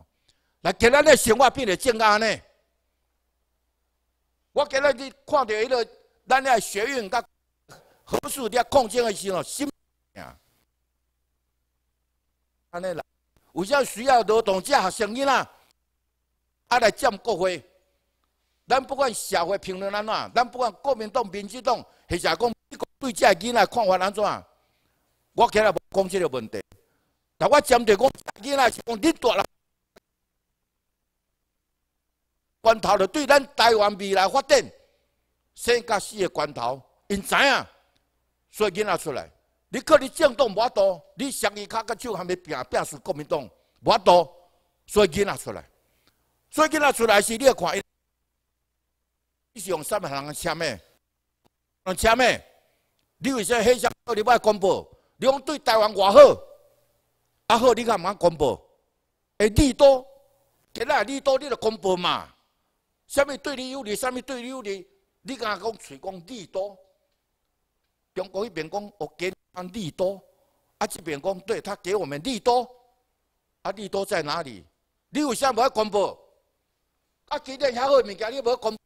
来今日的生活变得正安呢。我今日去看到迄个咱的学院甲河鼠了共建的时候，心啊，安尼啦，有啥需要劳动者学生啦，啊来占国会？咱不管社会评论安怎，咱不管国民党、民主党，或者是讲对这个囡仔看法安怎，我今日无讲这个问题。但我针对讲囡仔是讲你大关头，就对咱台湾未来发展生甲死的关头。因知影，所以囡仔出来，你靠你政党无多，你上去卡甲手还没拼拼输国民党无多，所以囡仔出来，所以囡仔出来是你要看你是用什么人啊？吃用签的？你为啥黑社会你不爱公布？你讲对台湾外好，啊好你干嘛公布？利多，吉拉利多，你就公布嘛？什么对你有利，什么对你有利，你敢讲吹讲利多？中国一边讲我给利多，啊这边讲对他给我们利多，啊利多在哪里？你为啥不爱公布？啊今天遐好嘅物件你不要公布？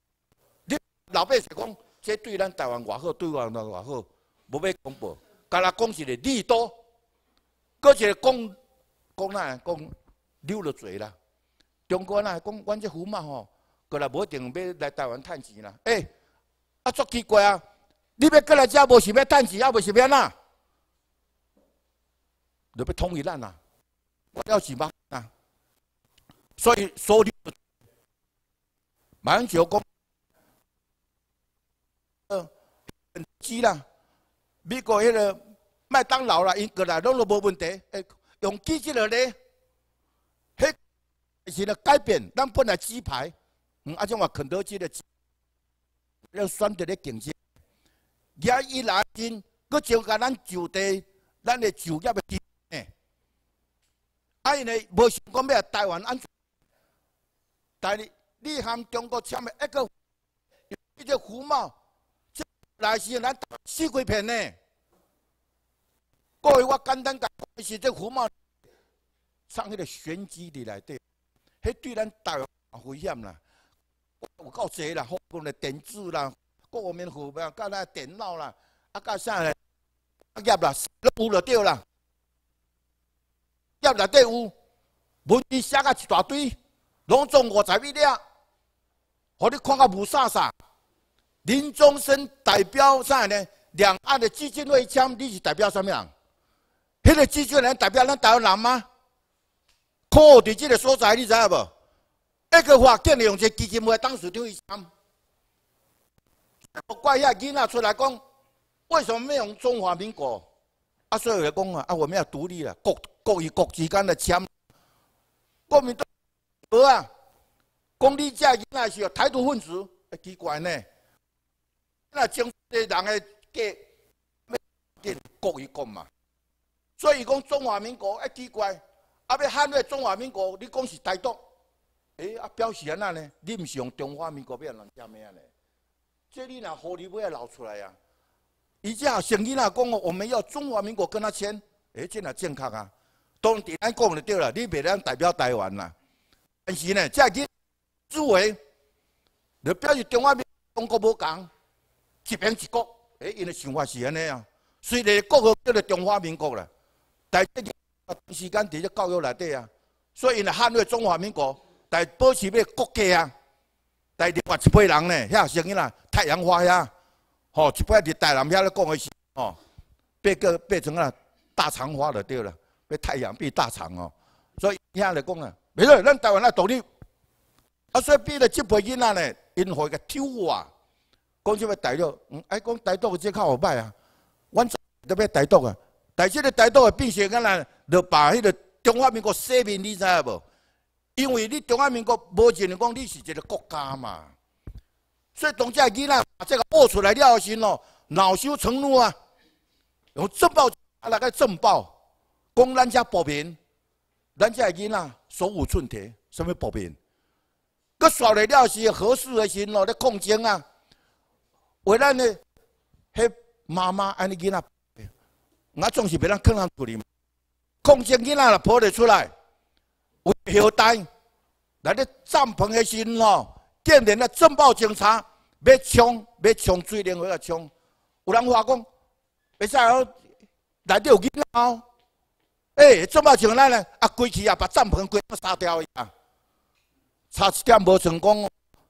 老百姓讲，这对咱台湾偌好，对外人偌好，无要公布。甲人讲是一个利多，搁一个讲讲哪讲，你著做啦。中国哪讲，阮这富嘛吼，过来无一定要来台湾趁钱啦。哎，啊足奇怪啊！你要过来遮，无是要趁钱，也无是要哪？就要统一咱啦，不要是吗？啊，所以说的蛮少工。鸡啦，美国迄个麦当劳啦，英国啦，拢都无问题。诶，用机器来咧，迄是咧改变。咱本来鸡排，嗯，啊种话肯德基咧，要选择咧竞争。伊一来进，佫增加咱就地咱诶就业个机会。啊，因为无想讲咩台湾安？全，台，你含中国签一个，一个服贸。来是咱打社会骗呢，各位我简单讲，是这胡联上藏起玄机里来对，迄对咱大有危险啦，有够侪啦，好讲的电子啦，各方面互联网干那电脑啦，啊，到啥嘞？页啦，都有了对啦，页内底有文字写甲一大堆，拢总五十米了，互你看甲乌煞煞。林宗生代表啥呢？两岸的基金会签，你是代表啥物人？迄个基金会代表咱台湾人吗？靠！伫这个所在，你知无？那个文件用一基金会当时就去签。怪遐囡仔出来讲，为什么要用中华民国？啊，所以讲啊，啊我们要独立了，国国与国之间的签。国民，党，无啊！讲你这囡仔是台独分子的机关呢？那政府的人的给给讲一讲嘛，所以讲中华民国一奇怪，啊！要捍卫中华民国，你讲是台独，哎，啊！表示安那呢？你毋是用中华民国变人家米呢？这你若狐狸尾啊流出来啊，伊只啊声音啊讲哦，我们要中华民国跟他签，哎，这啊正确啊，当电台讲就对了，你别让代表台湾啦。但是呢，这既作为，你表示中华民国中国无讲。一边一国，哎，因的想法是安尼啊。虽然国号叫做中华民国啦，但即个时间伫咧教育内底啊，所以因个汉越中华民国，但保持要国家啊。但另外一批人呢，遐成个啦，太阳花遐，吼，一批伫大南遐咧讲的是，哦，变个变成了大肠花就对了，被太阳变大肠哦。所以遐来讲啊，没错，咱台湾那道理。啊，所以变个即辈人啊呢，因个个跳啊。讲什么台独？哎，讲台独即个较好歹啊！阮特要台独啊！但即的台独个变成干啦，要把迄个中华民国洗面，你知无？因为你中华民国无认讲你是一个国家嘛。所以，当个囡仔把这个报出来，了心哦，恼羞成怒啊！用政报啊，那个政报，讲咱家博命。咱这囡仔手无寸铁，什么博命？佮说来了是合适的事咯，咧抗争啊！为咱的迄妈妈安尼囡仔，我总是被人困难处理嘛。看见囡仔了跑了出来，有后代，来滴帐篷的时候，见人了情报警察，要冲要冲水灵活个冲。有人话讲，别再哦，来滴有囡仔哦。哎，情报警察呢，啊，过去啊，把帐篷过杀掉去啊，差一点无成功。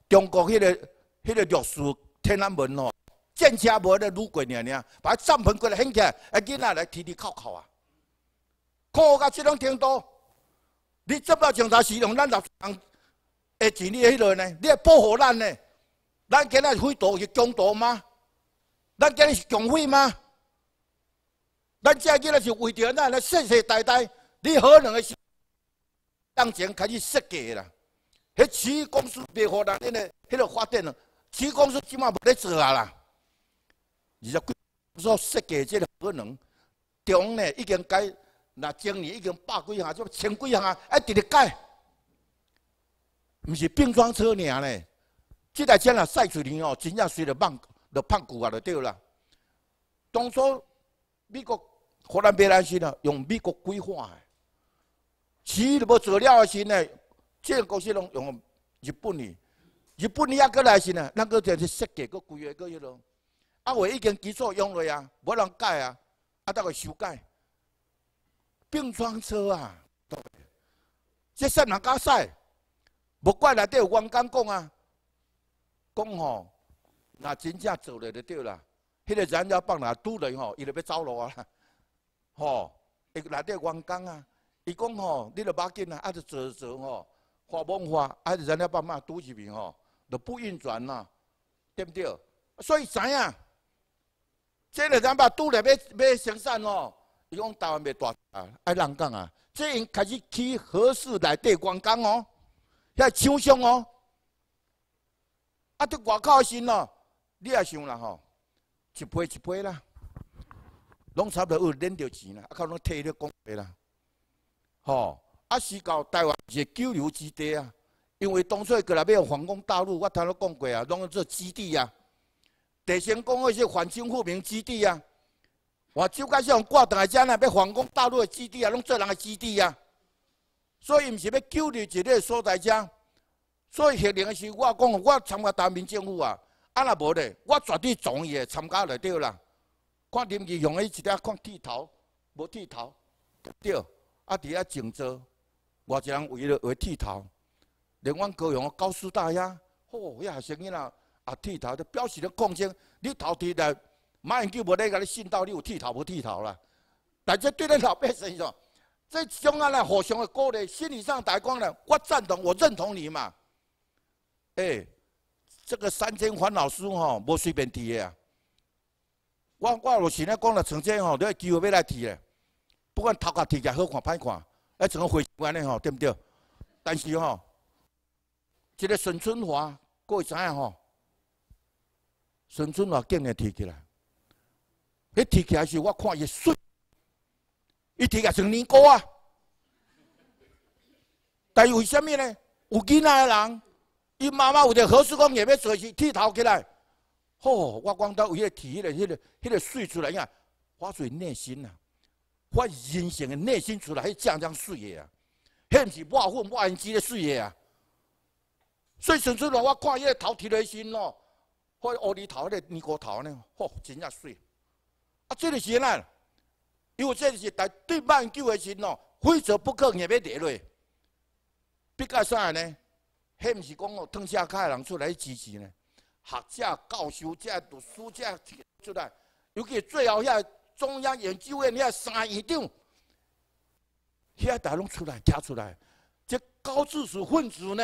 中国迄个，迄个律师。天安门哦，建车门的路过尔尔，把帐篷过来掀起，啊，囡仔来提提靠靠啊，靠个这种程度，你这么强大，使用咱立人诶钱，你迄落呢？你要保护咱呢？咱囡仔是废多是穷多吗？咱囡是穷废吗？咱这囡仔是为着咱来世世代代，你好两是当前开始设计啦。迄起公司别何人咧？迄落发展。了。只公司起码无得做啊啦！而且几所设计这可能，中呢已经改，那今年已经百几项，什么千几项啊，一直的改。唔是冰川车尔呢？这台车若赛几年哦，真正随着棒的胖骨啊，就对啦。当初美国、荷兰、别兰是呢，用美国规划的，其余的无做了的时呢，这个公司拢用日本的。日本伊也过来是呢，那个就是设计个规个过去了，啊，我已经基础用了呀，无人改啊，啊，再个修改。并装车啊，对，这算哪敢使？不怪内底有员工讲啊，讲吼，那真正做了就对啦。迄个人料棒若推来吼，伊就要走路啊。吼，内底员工啊，伊讲吼，你就把紧啊，啊，就坐坐吼，划梦划，阿是人家帮人推入面吼。就不运转啦，对不对？所以怎样？即个咱把拄来要要生产哦。伊讲台湾咪大啊，爱难讲啊。即因开始起合适来对观光哦，遐秋商哦，啊伫外靠心哦，你也想啦吼，一批一批啦，拢差不多有领到钱啦，啊靠，拢退了工费啦，吼。啊是到台湾是交流之地啊。因为当初过来要反攻大陆，我头都讲过啊，拢做基地啊。地先讲个是反清复明基地啊。我手是用挂动个车呢，要反攻大陆的基地啊，拢做人的基地啊。所以毋是要救你一个所在遮。所以显的时候，我讲，我参加台民政府啊，啊那无咧，我绝对同意参加来对啦？看林义雄伊一迹看剃头，无剃头，对。啊，伫遐静坐，我一人为了为剃头。连阮高雄告高师大家，吼，伊也承认啊剃头，的，表示了讲声：你头剃了，马上就无在甲你信道，你有剃头无剃头啦？大家对咱老百姓说，<laughs> 这种啊来互相的鼓励，心理上打讲了，我赞同，我认同你嘛。哎，这个三千环老师吼，无随便剃的啊！我我有时来讲了曾经吼，你有机会要来剃嘞。不管头壳剃起来好看歹看，一种个回惯嘞吼，对不对？但是吼，一个沈春华，各位知影吼？沈春华竟然提起来，迄提起来时，我看伊水，伊提起来成年糕啊。但是为什么呢？有囡仔的人，伊妈妈有伫何时傅也要做去剃头起来。吼，我讲到有迄提起来，迄个迄个水出来，你看，发自内心啊，发人性的内心出来，还这样水的啊，迄是抹粉抹人煮的水的啊。最出粹，我看迄个头剃来心咯，发乌里头，迄个泥糊头呢，吼，真正水。啊，这个是呐，因为这个是台对挽救的心咯，非走不可，也要来嘞。不改啥个呢？迄毋是讲哦，躺下卡的人出来支持呢？学者、教授、者读书者出来，尤其最后下中央研究院下三院长，下台拢出来，徛出来，这高知识分子呢？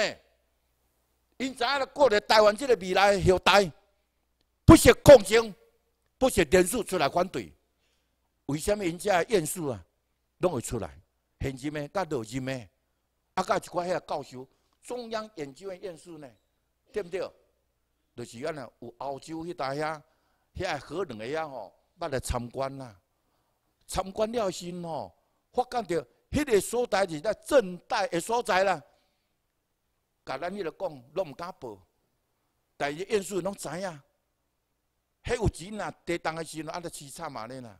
因影了过了台湾，这个未来后代不惜抗争，不惜人数出来反对。为什么遮家院士啊，拢会出来？现今们、甲老一们，啊，甲一寡遐教授，中央研究院院士呢，对不对？就是安尼，有澳洲迄搭遐遐好两个遐吼，捌来参观啦。参观了先吼，发觉到迄个所在是在近代个所在啦。甲咱迄个讲，拢毋敢报，但是因素拢知影，迄有钱啊，低档个时阵，阿在饲惨嘛咧呐，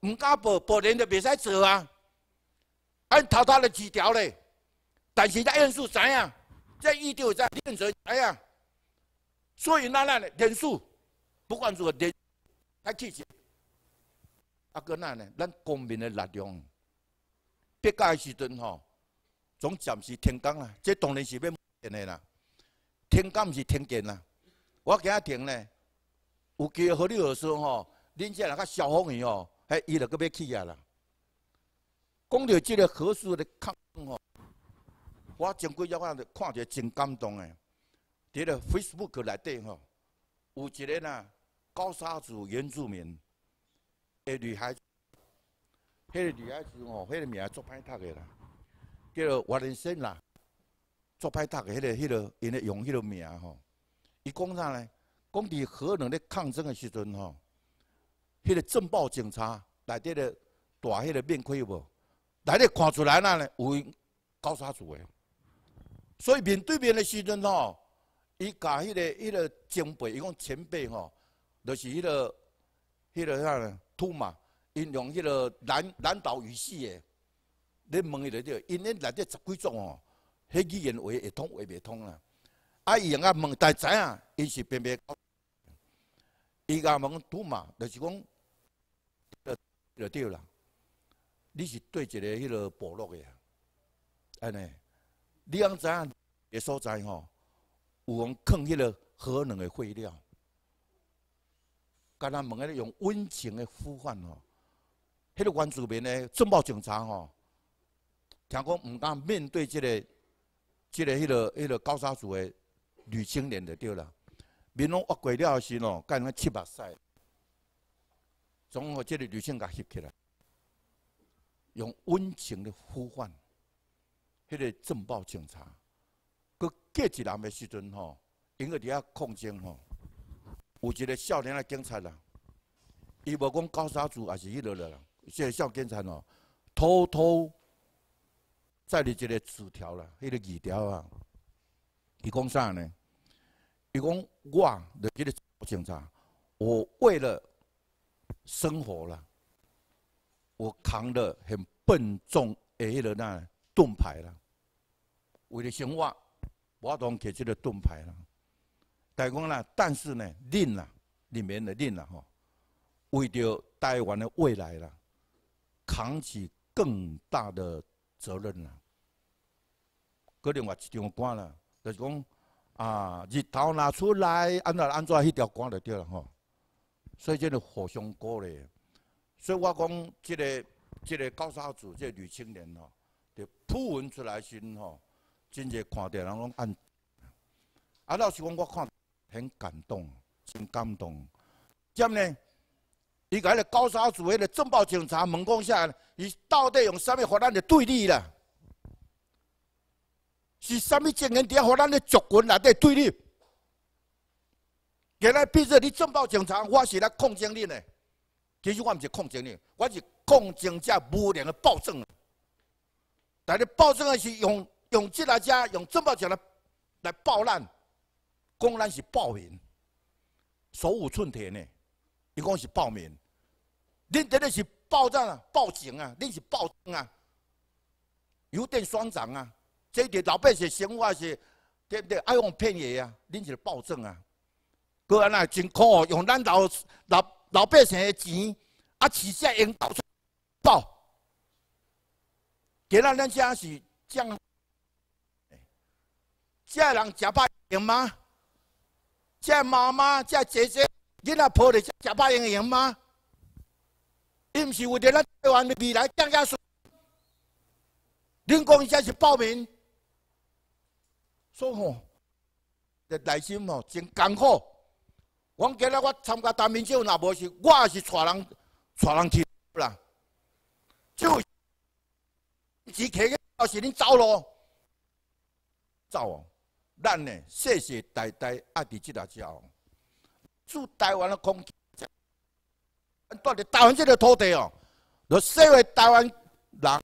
毋敢报，报人就袂使做啊，按淘汰的饲条咧，但是阿因素知影，即遇到在变数，哎呀，所以那那咧因数不管如何，来支持阿哥那呢，咱公民的力量，别业个时阵吼。总暂时停工啦，这当然是要停的啦。停工是停电啦。我今日停呢，有机会和你聊说吼，恁些人较消防员吼，嘿，伊著个要起来啦。讲到这个和事的抗争吼，我前几也看的，看着真感动的。伫咧 Facebook 里底吼，有一个呐，高沙族原住民的女孩子，个女孩子哦，个名还做歹读的啦。叫做瓦人辛啦，作歹读的迄个、迄个，因咧用迄个名吼。伊讲啥呢？讲伫核能咧抗争的时阵吼，迄个镇暴警察内底咧戴迄个面盔无？内底看出来了咧，有高沙子的。所以面对面的时阵吼，伊甲迄个、迄个前辈，伊讲前辈吼，就是迄个、迄个啥咧？吐嘛，因用迄个南南岛语系的。你问伊来对，因因来底十几种哦，迄语言话会通话袂通啦。啊，伊用啊问，代知啊，伊是偏偏伊个问拄嘛，就是讲就就对啦。你是对一个迄落部落个，安尼，你按知影个所在吼，有讲坑迄落核能个废料，干若问个用温情个呼唤吼，迄个原住民嘞，情报警察吼。听讲，毋敢面对即个、即个、迄落、迄落高沙族的女青年就对啦。面拢恶过了时咯，干人家起目屎，总共即个女性甲翕起来，用温情的呼唤，迄个震爆警察。佮隔一男的时阵吼，因为伫遐抗争吼，有一个少年的警察啦，伊无讲高沙族，也是迄落人，即个少年警察哦，偷偷。在了，一个纸条了，迄个字条啊，伊讲啥呢？伊讲我的这个警察，我为了生活了，我扛的很笨重，哎，了那盾牌了，为了生活，我当给这个盾牌了。大讲啦，但是呢，令啦，里面的令啦吼，为着台湾的未来了，扛起更大的。责任啦，个另外一张关啦，就是讲啊，日头拿出来，安怎安怎迄条关就对了吼，所以这个火相鼓励。所以我讲这个这个高沙组这女青年吼，就铺文出来时吼，真侪看到人拢按，啊，老师讲我看很感动，真感动，怎呢。你讲了高沙组义的政报警察猛攻下，与到底用什么和咱的对立了，是什麽精神底？和咱的族群来在对立。原来，比如说，你政报警察，我是来控争你呢。其实我唔是控制你，我是控制只无良的暴政。但你暴政的是用用这来只，用正报警来来暴乱，公然是暴民，手无寸铁呢。你讲是暴民，恁真的是暴账啊，暴行啊，恁是暴政啊，有点双涨啊，这个老百姓生活是，对不对？爱用骗伊啊，恁是暴政啊，个人啊真可恶，用咱老老老百姓的钱，啊，起下烟搞出爆，给咱咱家是这样，这人吃饱盐吗？这妈妈，这姐姐。你那破的吃百营的吗？你不是为了那台湾的未来降加顺？你讲一下是报名，说吼，的内心吼真艰苦。往届了我参加大民教那不是，我也是带人带人去啦。就只起个，要是恁走咯，走，哦。咱呢世世代代压在这一条。住台湾的空气，到底台湾这个土地哦，就身为台湾人，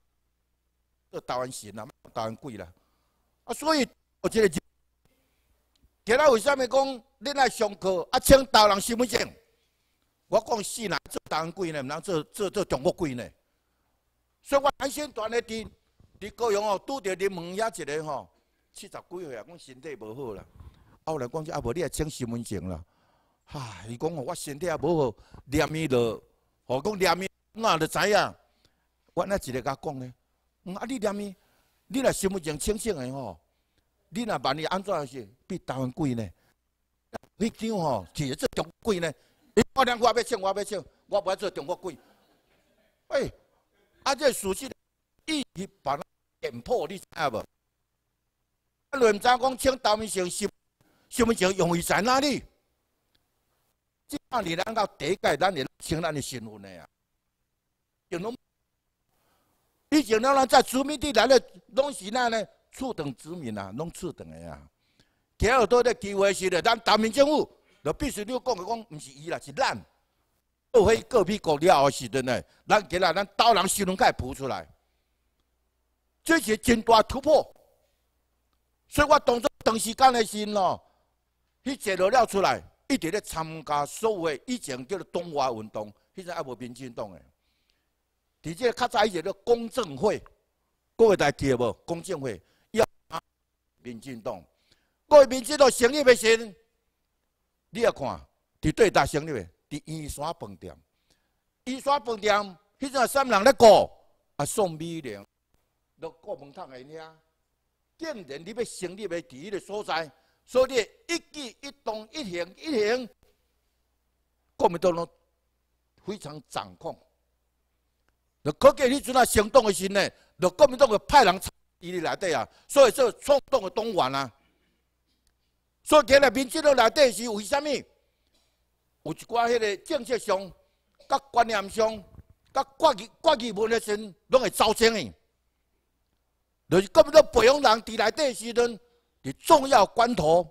做台湾人啊，台湾贵啦。啊，所以我觉个，今仔为什么讲恁来上课啊？请台湾人身份证？我讲是人做台湾鬼呢，毋通做做做中国鬼呢。所以我海鲜团个丁伫高雄哦，拄着你门遐一个吼，七十几岁啊，讲身体无好啦。后来讲说啊，无你来请身份证啦。哈！伊讲我我身体也无好，念伊落，我讲念咪，那着知影？我那一日甲讲呢，嗯，啊，你念伊，你若心目证清醒个吼，你若万一安怎是比台湾贵呢？你讲吼，是也做中国贵呢？你我念我要唱，我要唱，我不袂做中国贵。喂，啊这书记一一把那点破，你知影无？论怎讲请台湾省是身份证容易在哪里？让你能第一改，让你承认你新闻的呀。以毕竟前，咱在殖民地，咱的拢是那呢，次等殖民啊，拢次等的啊。吉尔多的机会是的，咱台民政府就必须要讲个讲，不是伊啦，是咱。后黑各屁国尿屙死的呢，咱吉日咱刀郎新闻盖扑出来，这些真大突破。所以我当作长时间的心咯，去揭露了出来。一直咧参加所有诶以前叫做东华运动，现在也无民进党诶。伫即较早以前咧公证会，各位代志有无？公证会，伊也民进党。各位民进党成立未成，你也看伫对大成立未？伫燕山饭店，燕山饭店，迄阵三人咧过，啊宋美龄，都过门烫诶你啊。肯定你要成立未伫一个所在。所以一举一动一行一行，国民党拢非常掌控。那可见你阵啊，行动的时呢，那国民党会派人插伊咧内底啊，所以说，冲动的党员啊。所以今日民进党内底是为虾米？有一寡迄个政策上、甲观念上、甲国际、国际问的时阵，拢会造成的。就是国民党培养人伫内底时阵。你重要关头，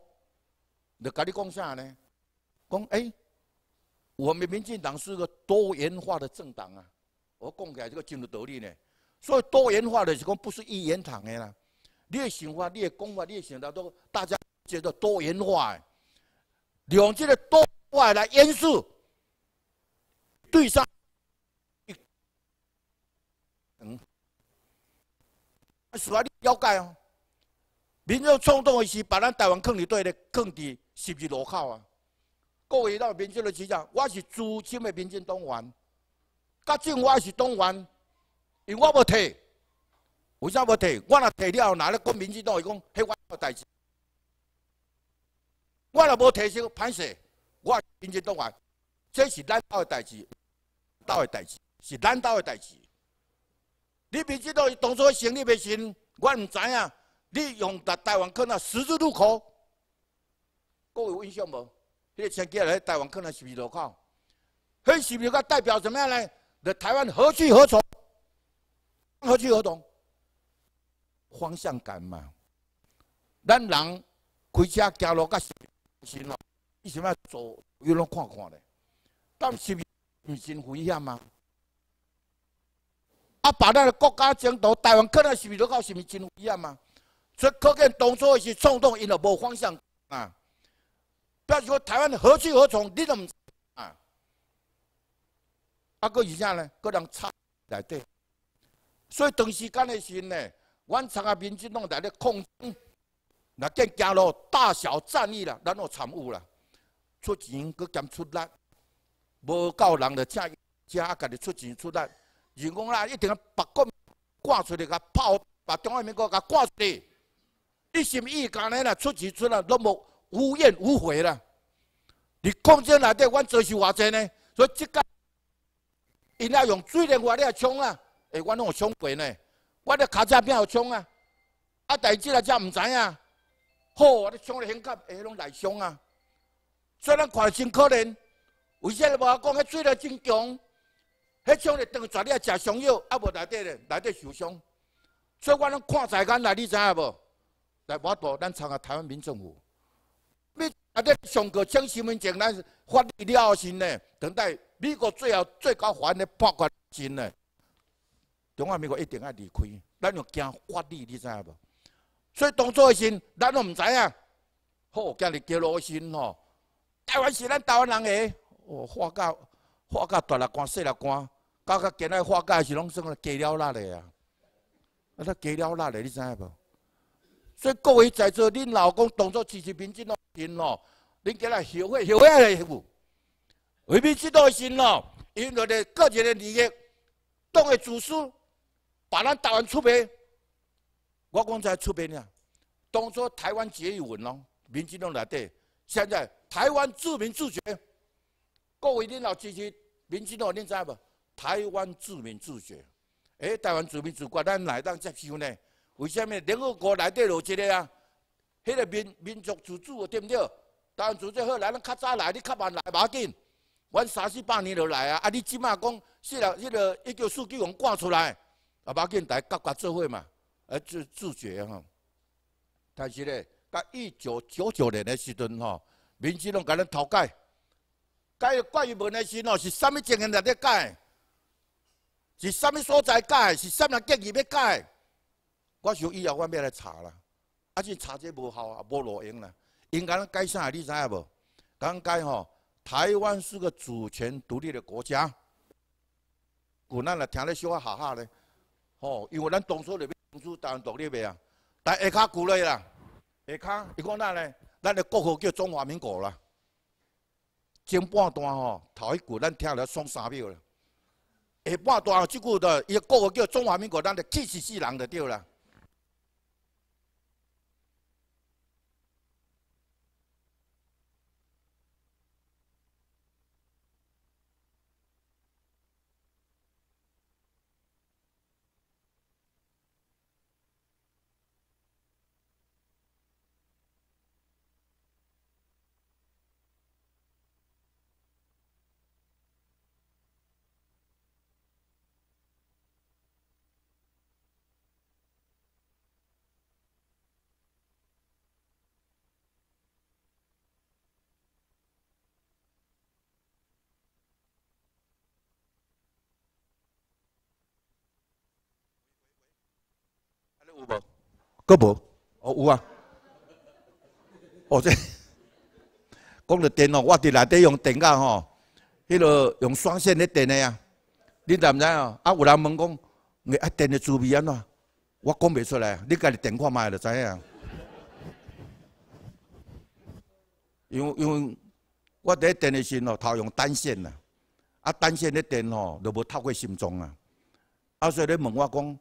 你搞你讲啥呢？讲诶，我们民进党是个多元化的政党啊，我起来这个进入道理呢。所以多元化的是讲不是一言堂的啦。你也想法，你也讲法、你也想法都大家觉得多元化，两这的多外来因素对上，嗯，还说你要改哦。民众冲动的时，把咱台湾坑里底的耕地是不是落扣啊？各位到民众的市长，我是资深的民进党员，究竟我是党员？因我无提，为啥无提？我若提了哪咧讲民进党伊讲迄我代志。我若无提，休，歹势，我是民进党员，这是咱岛的代志，咱岛的代志是咱岛的代志。你民进党当初成立的时，我唔知影。你用台台湾看那十字路口，各位有印象无？迄个相机来台湾看那十字路口，迄十字路口代表什么样呢？那台湾何去何从？何去何从？方向感嘛。咱人开车走路，甲是，是嘛？为什么做有人看看咧？但是唔真危险吗？啊，把咱个国家前途台湾看那十字路口是唔是真危险吗？这可见当初是冲动，因为无方向啊！不要说台湾何去何从，你都唔知啊！啊，个是下呢，个能差来对。所以长时间的时呢，阮察个民党在咧控，制，那更加咯大小战役啦，然后产物啦，出钱佮兼出力，无够人的请家家己出钱出力，员工啦一定要把国挂出来，佮炮把中华民国佮挂出来。一心一肝咧啦，出事出来都无无怨无悔啦。你空间内底，阮做是偌真呢？所以即个，伊那用水的话，你若冲啊，诶，我拢有冲过呢。我咧脚车边有冲啊，啊，代志来遮毋知影。好，我咧冲咧很干，诶，拢内伤啊。所以咱看真可怜。为啥无讲？迄水咧真强，迄冲咧当于谁你啊食伤药，啊无内底咧，内底受伤。所以阮拢看在眼内，你知影无？来我都，咱参加台湾民政府。你啊，这上课抢身份证，咱法律了后先呢？等待美国最后最高法院的判决前呢？中华民国一定要离开，咱要惊法律，你知无？所以当初的时，咱都唔知影。好，今日揭露先吼，台湾是咱台湾人的。哦，化解化解大难关、小难关，到个今日化解是拢算加了那的呀？啊，那加了那的，你知无？所以各位在这，恁老公当作支持民进党行咯，恁过来后悔后悔来不？为民进道行咯，因为的个人的利益，当的主事，把咱台湾出卖，我讲在出牌呢，当作台湾解语文咯，民进党内底，现在台湾自民自觉，各位恁老支持民进党，恁知不？台湾自民自觉，哎，台湾自民自觉，咱来当接受呢。为什么联合国内底有一个啊，迄个民民族自主对不对？但做这好，来咱较早来，你较慢来，马紧。阮三、四百年就来啊！啊，你即马讲，虽然迄个一九数据王赶出来，啊，马紧台各家做伙嘛，啊，自自觉吼。但是嘞，到一九九九年的时候吼，民族龙改了头盖，改关于文的时哦，是甚么情神来咧改？是甚么所在改？是甚么建议要改？我想以后我要来查了，啊，且查这无效啊，无路用啦。应该咱改啥？你知影无？刚改吼，台湾是个主权独立的国家。古咱嘞听得笑话，哈哈的哦，因为咱当初嘞民主湾独立的啊，但下骹古嘞啦，下骹伊讲哪呢？咱的国号叫中华民国啦。前半段吼，头一句咱听了爽三秒了，下半段即句的伊国号叫中华民国，咱的气死死人就对了。有无？个无？哦，有啊！哦，这讲着电哦，我伫内底用电啊吼，迄落用双线的电的啊。你毋知哦？啊，有人问讲，啊电的滋味安怎？我讲袂出来啊。你家己电看卖就知影。因为因为我第一电的时侯，头用单线呐，啊，单线的电吼，就无透过心脏啊。啊，所以咧问我讲，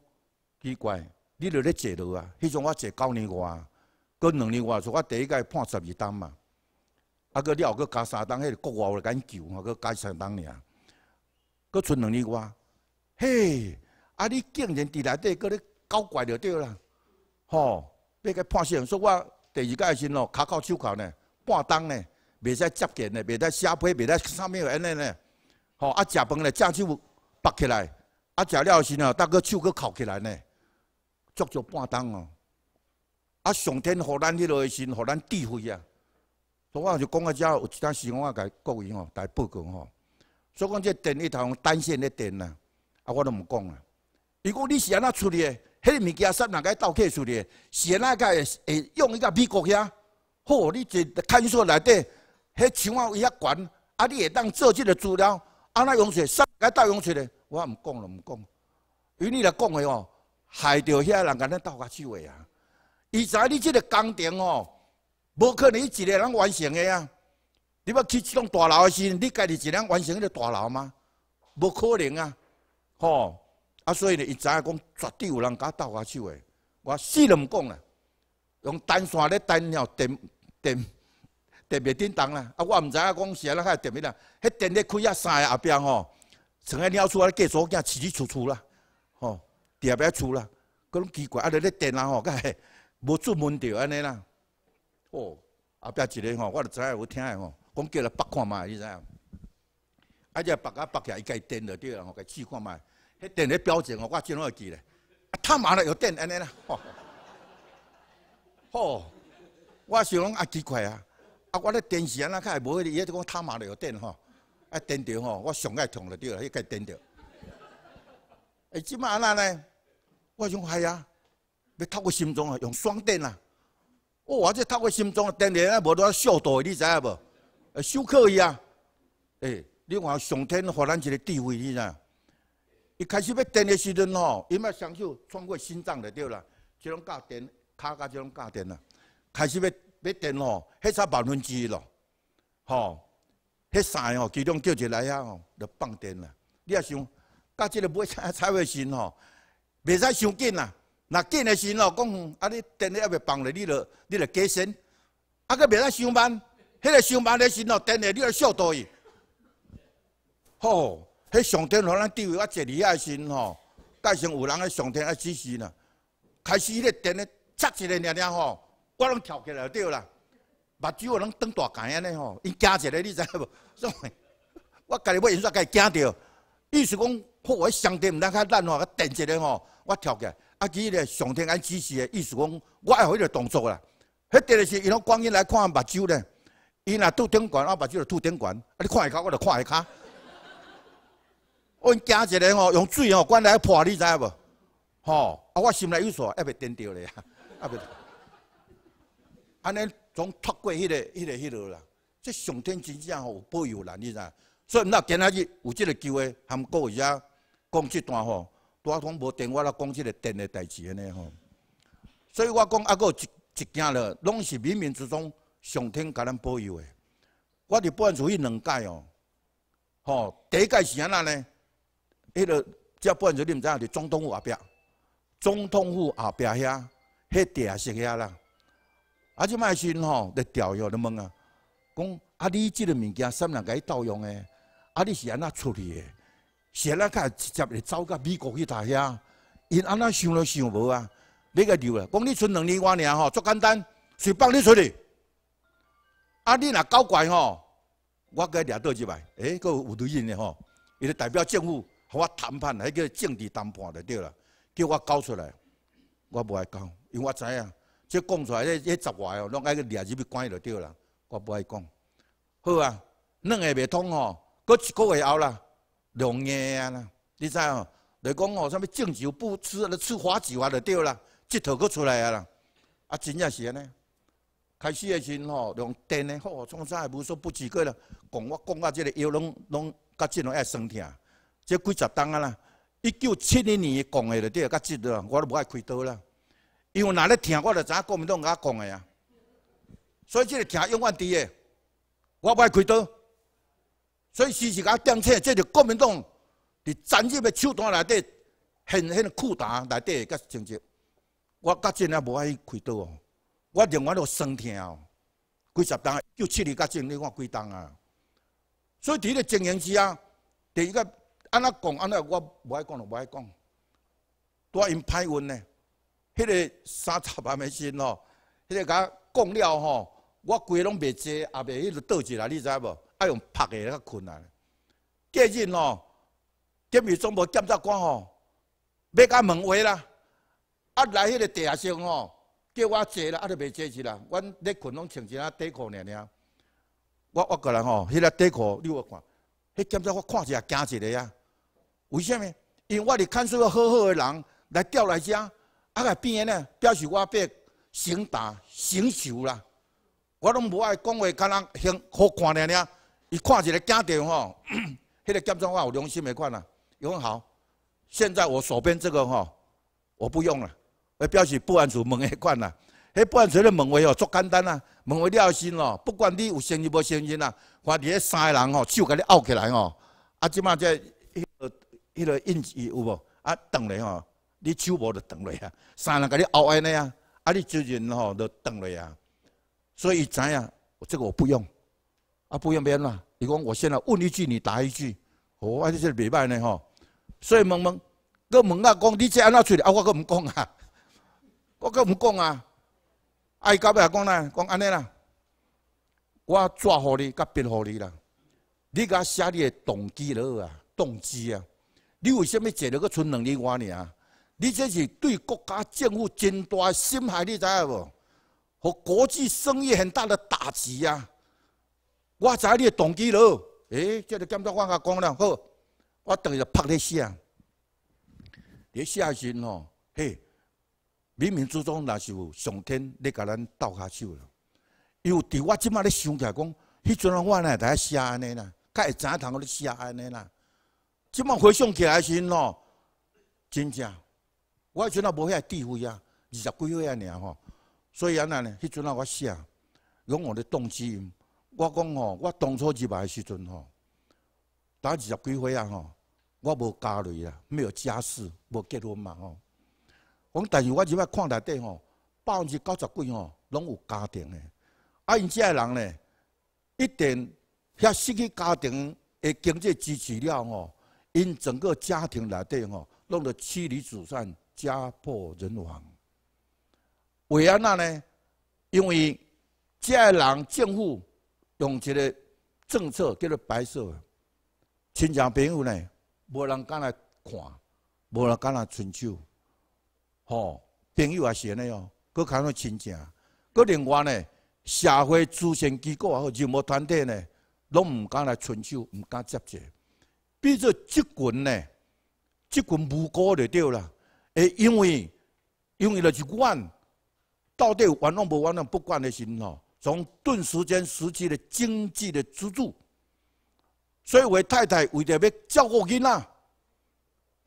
奇怪。你著咧坐落啊！迄种我坐九年外，过两年外，就我第一届判十二担嘛。啊，个了后加三担，迄个国外甲因救，嘛，个加三担尔，过剩两年外。嘿，啊你竟然伫内底过咧搞怪就对啦。吼，别个判刑，说我第二届时咯，脚靠手靠呢，半担呢，袂使接见呢，袂使写批，袂使啥物个安尼呢。吼，啊食饭咧，正手拔起来，啊食了时喏，大哥手佫扣起来呢。足足半冬哦！啊，上天给咱迄落的心，给咱智慧啊！所以我就讲到遮，有一时事，我讲各位哦，来报告吼。所以讲这电一头单线的电呐，啊，我都唔讲啊。如果你是安怎处理的，迄个物件塞哪个倒去处理的？是安那个会会用一个美国遐？好，你一看索内底，迄墙啊有遐悬，啊，你会当做这个资料安那用出，塞哪个倒用出的？我唔讲了，唔讲。与你来讲个哦。害到遐人，甲咱斗下手诶啊！以前你即个工程哦，无可能一个人完成的啊！你要去即栋大楼时，你家己一个人完成迄个大楼吗？无可能啊！吼啊，所以伊以前讲绝对有人甲斗下手诶。我死都唔讲啦，用单线咧单了电电电未点动啦。啊，我毋知影讲是安怎遐电物啦。迄电咧开啊山后壁吼，成个鸟厝啊，计左惊起起出出啦，吼。也别厝啦，各种奇怪，啊！咧电啊吼，个系无出门着安尼啦。哦，后壁一日吼，我了知影有听诶吼，讲叫了北看嘛，你知影？啊！只北啊北起，伊家电着对啦，我个试看麦，迄电迄表情吼，我真好记咧。啊，他妈的有电安尼啦！吼，我想讲啊奇怪啊，啊！我咧电视安那看，无迄伊伊就讲他妈的有电吼，啊！电着吼，我上爱痛着对啦，伊个电着。哎，即卖安那呢？我想嗨啊，要透过心脏啊，用双电啊。哦，我这透过心脏啊，电啊，无多少速度，你知影无？呃，休克去啊。哎，你看上天给咱一个智慧，你知？一开始要电的时阵吼，伊嘛双手穿过心脏的，对啦。这种高电，卡卡这种高电啦。开始要要电吼，迄差百分之一咯。吼，迄三吼，其中叫一个来遐吼，就放电啦。你啊想，甲这个买菜菜绘线吼？袂使伤紧啦，那紧的时候讲，啊你电也袂放咧，你就你就加身，啊佫袂使上班，迄个上班的时候，电你来少倒去。吼，迄上天还咱地位，我一礼拜先吼，加成有人，迄上天爱指示啦。开始迄个电诶擦一个尔尔吼，我拢跳起来对啦，目珠我拢瞪大眼安尼吼，伊惊一嘞，你知无？<laughs> 我家己要伊煞家己惊着，意思讲。好，我上天唔当较咱吼，较顶一日吼，我跳起来，啊，其实咧上天安指示诶，意思讲，我爱互迄个动作啦。迄个是伊拢光阴来看目睭咧，伊若拄顶悬，我目睭就吐顶悬，啊，你看下骹，我就看下骹。<laughs> 我惊一个吼，用水吼管来破，你知影无？吼，啊，我心内有数，阿袂颠掉咧 <laughs> 啊，阿袂。安尼总错过迄个、迄个、迄落啦。即上天真正吼保佑咱，啦，你知？所以那今仔日有即个机会含各位啊。讲这段吼，都讲无电话来讲这个电的代志安尼吼，所以我讲啊个一件了，拢是冥冥之中上天甲咱保佑的。我伫办事处两届哦，吼第一届是安那呢？迄个在办事处你毋知影伫总统府后壁，总统府后壁遐，迄店是遐啦。啊，即卖新吼咧调药，咧问啊，讲啊你即个物件三两该盗用诶？啊你是安那处理的？是啦，佮直接来走到美国去大遐，因安怎想都想无啊！你个留啊！讲你剩两年我尔吼，足简单，随帮你出去。啊，你若搞怪吼，我佮掠倒入来，哎，佫有原因的吼。伊就代表政府和我谈判，迄叫政治谈判就对啦，叫我搞出来。我无爱讲，因为我知影，即讲出来，迄迄十外吼，拢爱佮掠入去关就对啦，我无爱讲。好啊，两下袂通吼，佫一个月后啦。聋哑啊啦！你知哦？来讲哦，什物正食不吃，来吃花食啊就对啦。骨头阁出来啊啦！啊，真正是安尼。开始的时吼，用电的好，创啥也无所不至过啦。讲我讲到即个腰，拢拢甲即个爱酸痛，即几十冬啊啦。一九七零年讲的就对，甲即个我都不爱开刀啦。因为若咧疼，我著知影国民党甲讲的啊，所以即个疼永远伫的，我不爱开刀。所以，时时甲点醒，这是国民党伫残忍的手段内底，狠狠扩大内底个真治。我甲真个无爱开刀哦，我宁愿都生痛哦。几十单，啊，九七日甲真，你看几单啊？所以伫个经营之啊，第一个安那讲安那，我无爱讲就无爱讲。啊因歹运呢，迄个三十万的薪哦，迄个甲讲了吼，我规个拢袂坐，也袂迄个倒起来，你知无？要用拍的较困难。个人哦，监狱总部检察官哦，要甲问话啦。啊，来迄个地下生哦，叫我坐啦，啊就袂坐起啦。阮咧困拢穿一啊短裤，尔尔。我我过来吼，迄个短裤你有看？迄检察官看一下，惊一下呀。为什么？因为我咧看出个好好的人来调来遮，啊个边呢表示我变成打成熟啦。我拢无爱讲话，干呐好看尔尔。伊看一个家电吼，迄 <clears throat> 个健身房有良心没款啊？伊讲好，现在我手边这个吼，我不用了，我表示不按住门的款啦。迄不按住的门卫吼足简单啊，门卫了心哦，不管你有声音无声音啊，发你迄三个人吼手甲你拗起来吼，啊即马即迄个迄个印字有无？啊断了吼，你手无就断了啊，三人甲你拗安尼啊，啊你主人吼就断了啊。所以伊知影，这个我不用。啊，不用编啦！伊讲，我现在问一句，你答一句，我阿是说袂歹呢吼。所以问问，我问啊，讲，你怎啊出来？啊，我阁唔讲啊，我阁唔讲啊。啊，伊到尾也讲啦，讲安尼啦。我抓乎你，甲逼乎你啦。你甲写你的动机了啊？动机啊！你为甚物坐了个剩两日外呢啊？你这是对国家政府、军队心害，你知影无？给国际声誉很大的打击啊！我知你的动机咯，诶，这做监督我讲公啦，好，我等于就拍你下，你下时喏，嘿，冥冥之中那是有上天咧甲咱斗下手了。又伫我即卖咧想起来讲，迄阵我呢在写安尼啦，较会影通我咧写安尼啦，即卖回想起来时吼，真正，我迄阵啊无遐智慧啊，二十几岁啊尔吼，所以安尼呢，迄阵啊我写，用我的动机。我讲吼，我当初入来时阵吼，打二十几岁啊吼，我无家累啊，没有家室，无结婚嘛吼。我但是我入来看内底吼，百分之九十几吼，拢有家庭诶。啊，因这个人呢，一定遐失去家庭诶经济支持了吼，因整个家庭内底吼，弄得妻离子散，家破人亡。为安那呢？因为这个人政府用一个政策叫做“白色”，亲情朋友呢，无人敢来看，无人敢来伸手，吼，朋友也是安尼哦，佫看到亲情，佫另外呢，社会慈善机构也好，任何团体呢，拢毋敢来伸手，毋敢接济，比说即群呢，即群无辜的对啦，诶，因为因为就是阮到底管拢无管拢不管的心哦。从短时间时期的经济的支柱，所以我太太为着要照顾囡仔，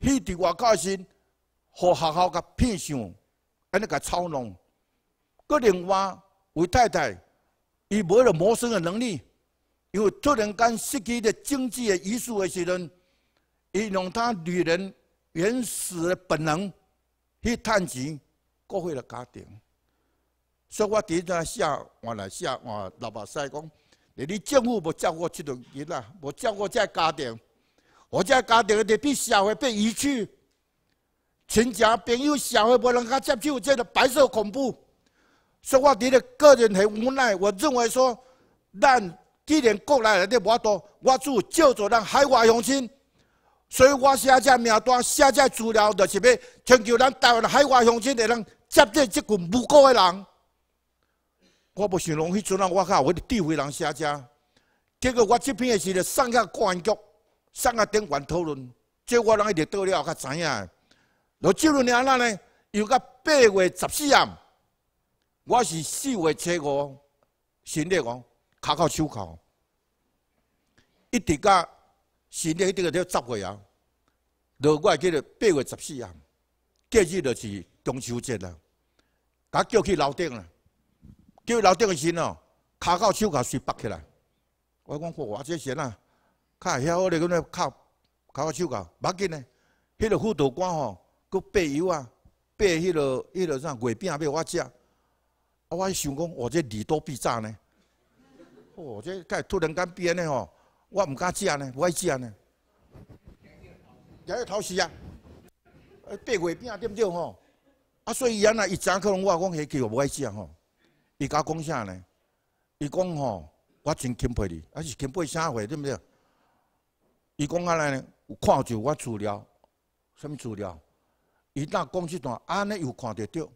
去伫外教时，和学校个骗上，安尼个操弄。个另外为太太，伊没了谋生的能力，因为突然间失去的经济的依数的时阵，伊用他女人原始的本能去探钱，过回了家庭。说，我一段写，完来写我老百姓讲，你政府无照顾七六日啦，无照顾遮家庭，我遮家庭被社会被移去，亲戚朋友社会无人敢接触，这个白色恐怖。说，我哋个人很无奈。我认为说，咱既然国内人哋无多，我有叫做咱海外乡亲，所以我写载名单、写这资料，就是要请求咱台湾海外乡亲的人接济即群无辜的人。我冇想龙，迄阵啊，我靠，我滴地回人写这，结果我这篇是咧上下公安局、上下顶官讨论，这我人喺里倒了较知影。罗即伦爷爷呢？又甲八月十四暗，我是四月七五，新历讲卡到手铐，一直甲新历一直甲到十月啊。落我系记得八月十四暗，隔日就是中秋节啦，甲叫去楼顶啦。叫老丁的时哦，脚到手甲随拔起来。我讲好，我这闲啊，卡歇好咧，咁咧靠，脚到手甲，别紧呢。迄个辅导官吼，搁白油啊，白迄个迄个啥，月饼也别我食。啊，我一想讲，我这耳朵被炸呢。哦，这该突然间变嘞吼，我唔敢食呢，唔爱食呢。也要偷食啊？白月饼点着吼。啊，所以伊安来一早可能我讲，嘿，我唔爱食吼。伊家讲啥呢？伊讲吼，我真钦佩你，还是钦佩社会，对毋对？伊讲安尼呢，有看着我资料，什物资料？伊呾讲即段安尼有看得着。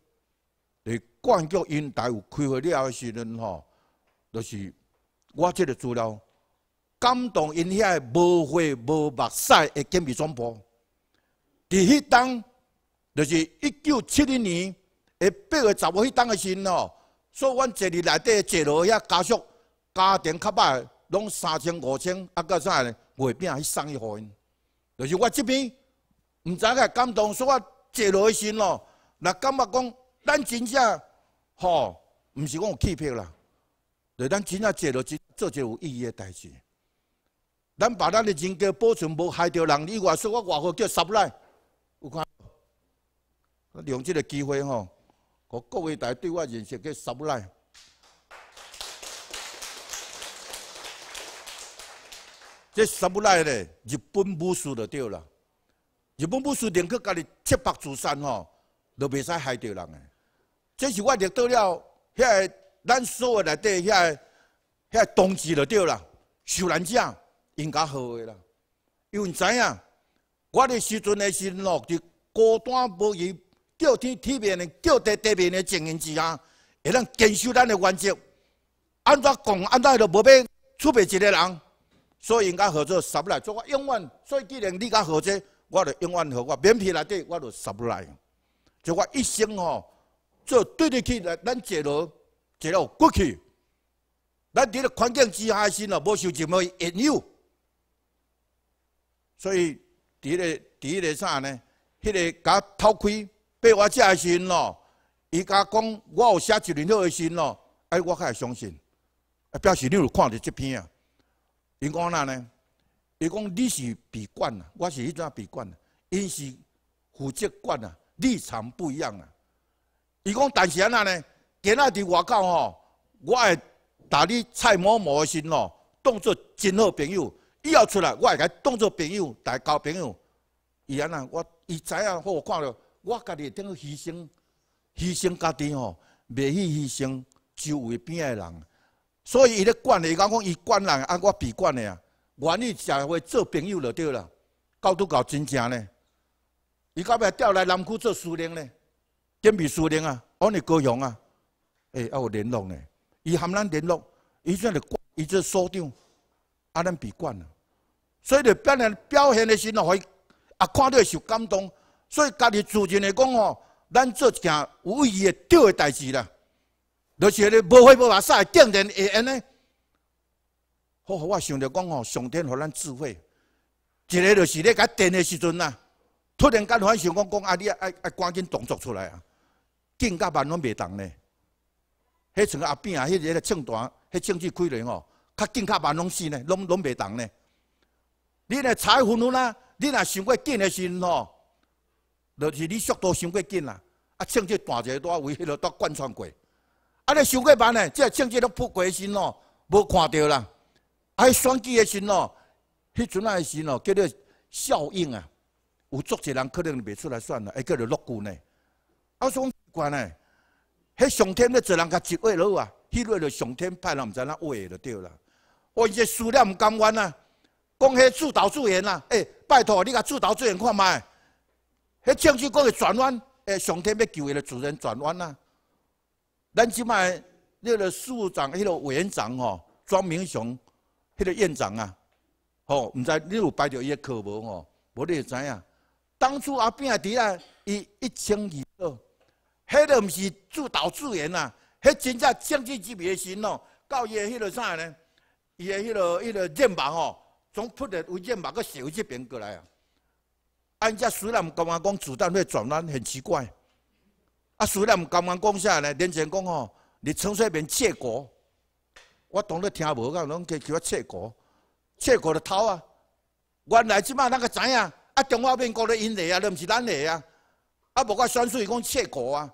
伫冠因台有开会了时阵吼，就是我即个资料感动因遐个无血无目屎的健美主播。伫迄当，就是一九七零年诶八月十五迄当的时吼。所以，阮坐伫内底，坐落遐家属、家庭卡歹，拢三千、五千，啊个啥呢？月饼去送去互因，就是我即边毋知个感动，所以我坐落去心哦，若感觉讲，咱真正吼，毋是讲有欺骗啦，就咱真正坐落做做者有意义诶代志，咱把咱的人格保存，无害着人以外，说我外号叫啥来啦？有看，用这个机会吼。我各位大家对我认识皆傻不赖，这傻不赖的日本武士就对了，日本武士连佫家己七腹自扇吼，都袂使害着人诶。这是我得到了遐咱所有内底遐遐同志就对了，受人敬，应该好的啦。因为怎样，我哩时阵诶阵路就孤单无依。叫天天面的，叫地地面的，情形之下，会当坚守咱的原则。安怎讲？安怎都无变，出卖一个人，所以应该合作，十来。所以我永远，所以既然你甲合作，我就永远和我。免皮内底，我就十来。就我一生吼，做对得起咱咱坐路坐路过去。咱伫个环境之下，先啊无受任何引诱。所以伫个伫个啥呢？迄个甲偷窥。被我借的信咯，伊甲讲我有写一年了的信咯，哎，我较会相信，表示你有看到这篇啊。伊讲哪呢？伊讲你是被管啊，我是怎啊被管啊，因是负责管啊，立场不一样啊。伊讲但是安那呢？今仔伫外口吼，我会把你蔡某某的心咯当作真好朋友，以后出来我会给当作朋友来交朋友。伊安那，我伊知影我看到。我家己会丁牺牲，牺牲家己吼，未去牺牲周围边个人。所以伊咧管个，伊讲伊管人，啊我比管的啊，愿意社会做朋友就对啦。到都搞真正咧，伊到尾调来南区做司令咧，兼备司令啊，安尼高雄啊，诶还有联络咧，伊含咱联络，伊管，伊做所长，啊咱比管啊，所以咧表现表现个时，互伊啊看到受感动。所以家己自阵来讲哦，咱做一件有意诶对诶代志啦，就是迄个无花无话晒，定人会安尼。好，我想着讲哦，上天给咱智慧，一个就是咧甲定诶时阵呐，突然间反想讲，讲啊你啊啊赶紧动作出来啊，紧甲万拢袂动呢。迄从阿炳啊，迄个唱单，迄证据开联哦，较紧较万拢死呢，拢拢袂动呢。你咧彩粉啊，你若想过紧诶时阵吼，就是你速度伤过紧啦，啊！穿这大个大位，迄落都贯穿过。啊你伤过慢咧，即个穿这都扑过身哦，无看到啦。哎，双击个身哦，迄阵啊个身咯，叫做效应啊。有足侪人可能袂出来算啦，哎，叫做落骨呢。啊，我讲关咧，迄上天咧，一个人甲一位落啊，迄落就上天派人毋知哪位就对啦。或者数量甘愿啊，讲迄自导自演呐，哎，拜托你甲自导自演看麦。迄政治局的转弯，诶，上天要救伊的主人转弯呐！咱即卖迄个市长、迄个委员长吼，庄明雄，迄个院长啊，吼，毋知你有拜着伊的课无吼？无你会知影，当初阿扁啊，伊一清二楚，迄个毋是自导自演呐，迄真正政治级别的神哦，到伊的迄个啥呢？伊的迄个、迄个肩膀吼，从莆田为人脉，佮收即边过来啊。啊！人家苏联刚刚讲子弹会转弯，很奇怪。啊！苏联刚刚讲啥呢？连前讲吼，你从那边切过，我当咧听无㗑，拢计叫我切过，切过就偷啊。原来即摆咱个知影？啊！中华民国的因雷啊，你毋是咱雷啊？啊！无我算出伊讲切过啊，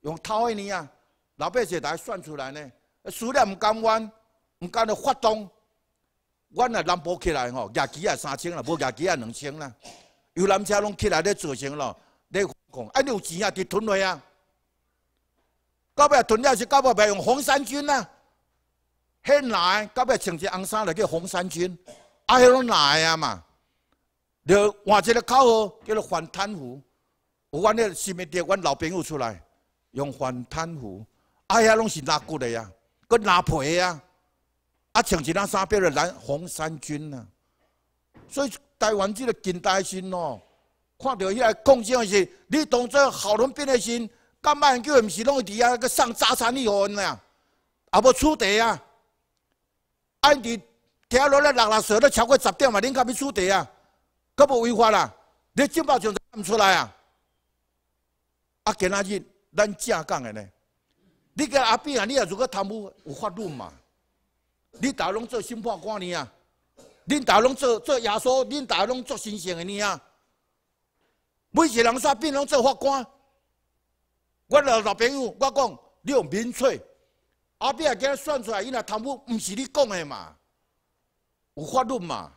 用偷掏呢啊？老百姓台算出来呢？虽然联甘愿，唔敢咧发动，我来南坡起来吼，廿几啊三千啦，无廿几啊两千啦。游览车拢起来咧造什咯？咧讲，哎，你有钱啊？跌吞落啊。到尾啊吞了是？到尾咪用红衫军呐？很来到尾穿只红衫来叫红衫军，啊，迄拢来啊嘛。就换一个口号叫做反贪腐。有阮咧新面地，阮老朋友出来用反贪腐，啊，遐拢是拉骨的呀，搁拉皮呀。啊，穿只红衫变个蓝红衫军呐。所以台湾这个近代新哦，看到起来，关键是你当做好人变的心，今摆叫毋是拢伫下个送早餐以后呢，啊要出地啊，按伫听落来六六岁都超过十点嘛，恁敢要出地啊？佮无违法啦，你正八就看不出来啊。啊，今仔日咱正讲的呢，你个阿斌啊，你啊如果贪污有法律嘛，你头拢做新判官呢啊？恁大拢做做耶稣，恁大拢做神圣的呢啊！每一个人煞变拢做法官。我老老朋友，我讲你用明嘴，后壁叫你算出来，伊若贪污，毋是你讲的嘛？有法律嘛？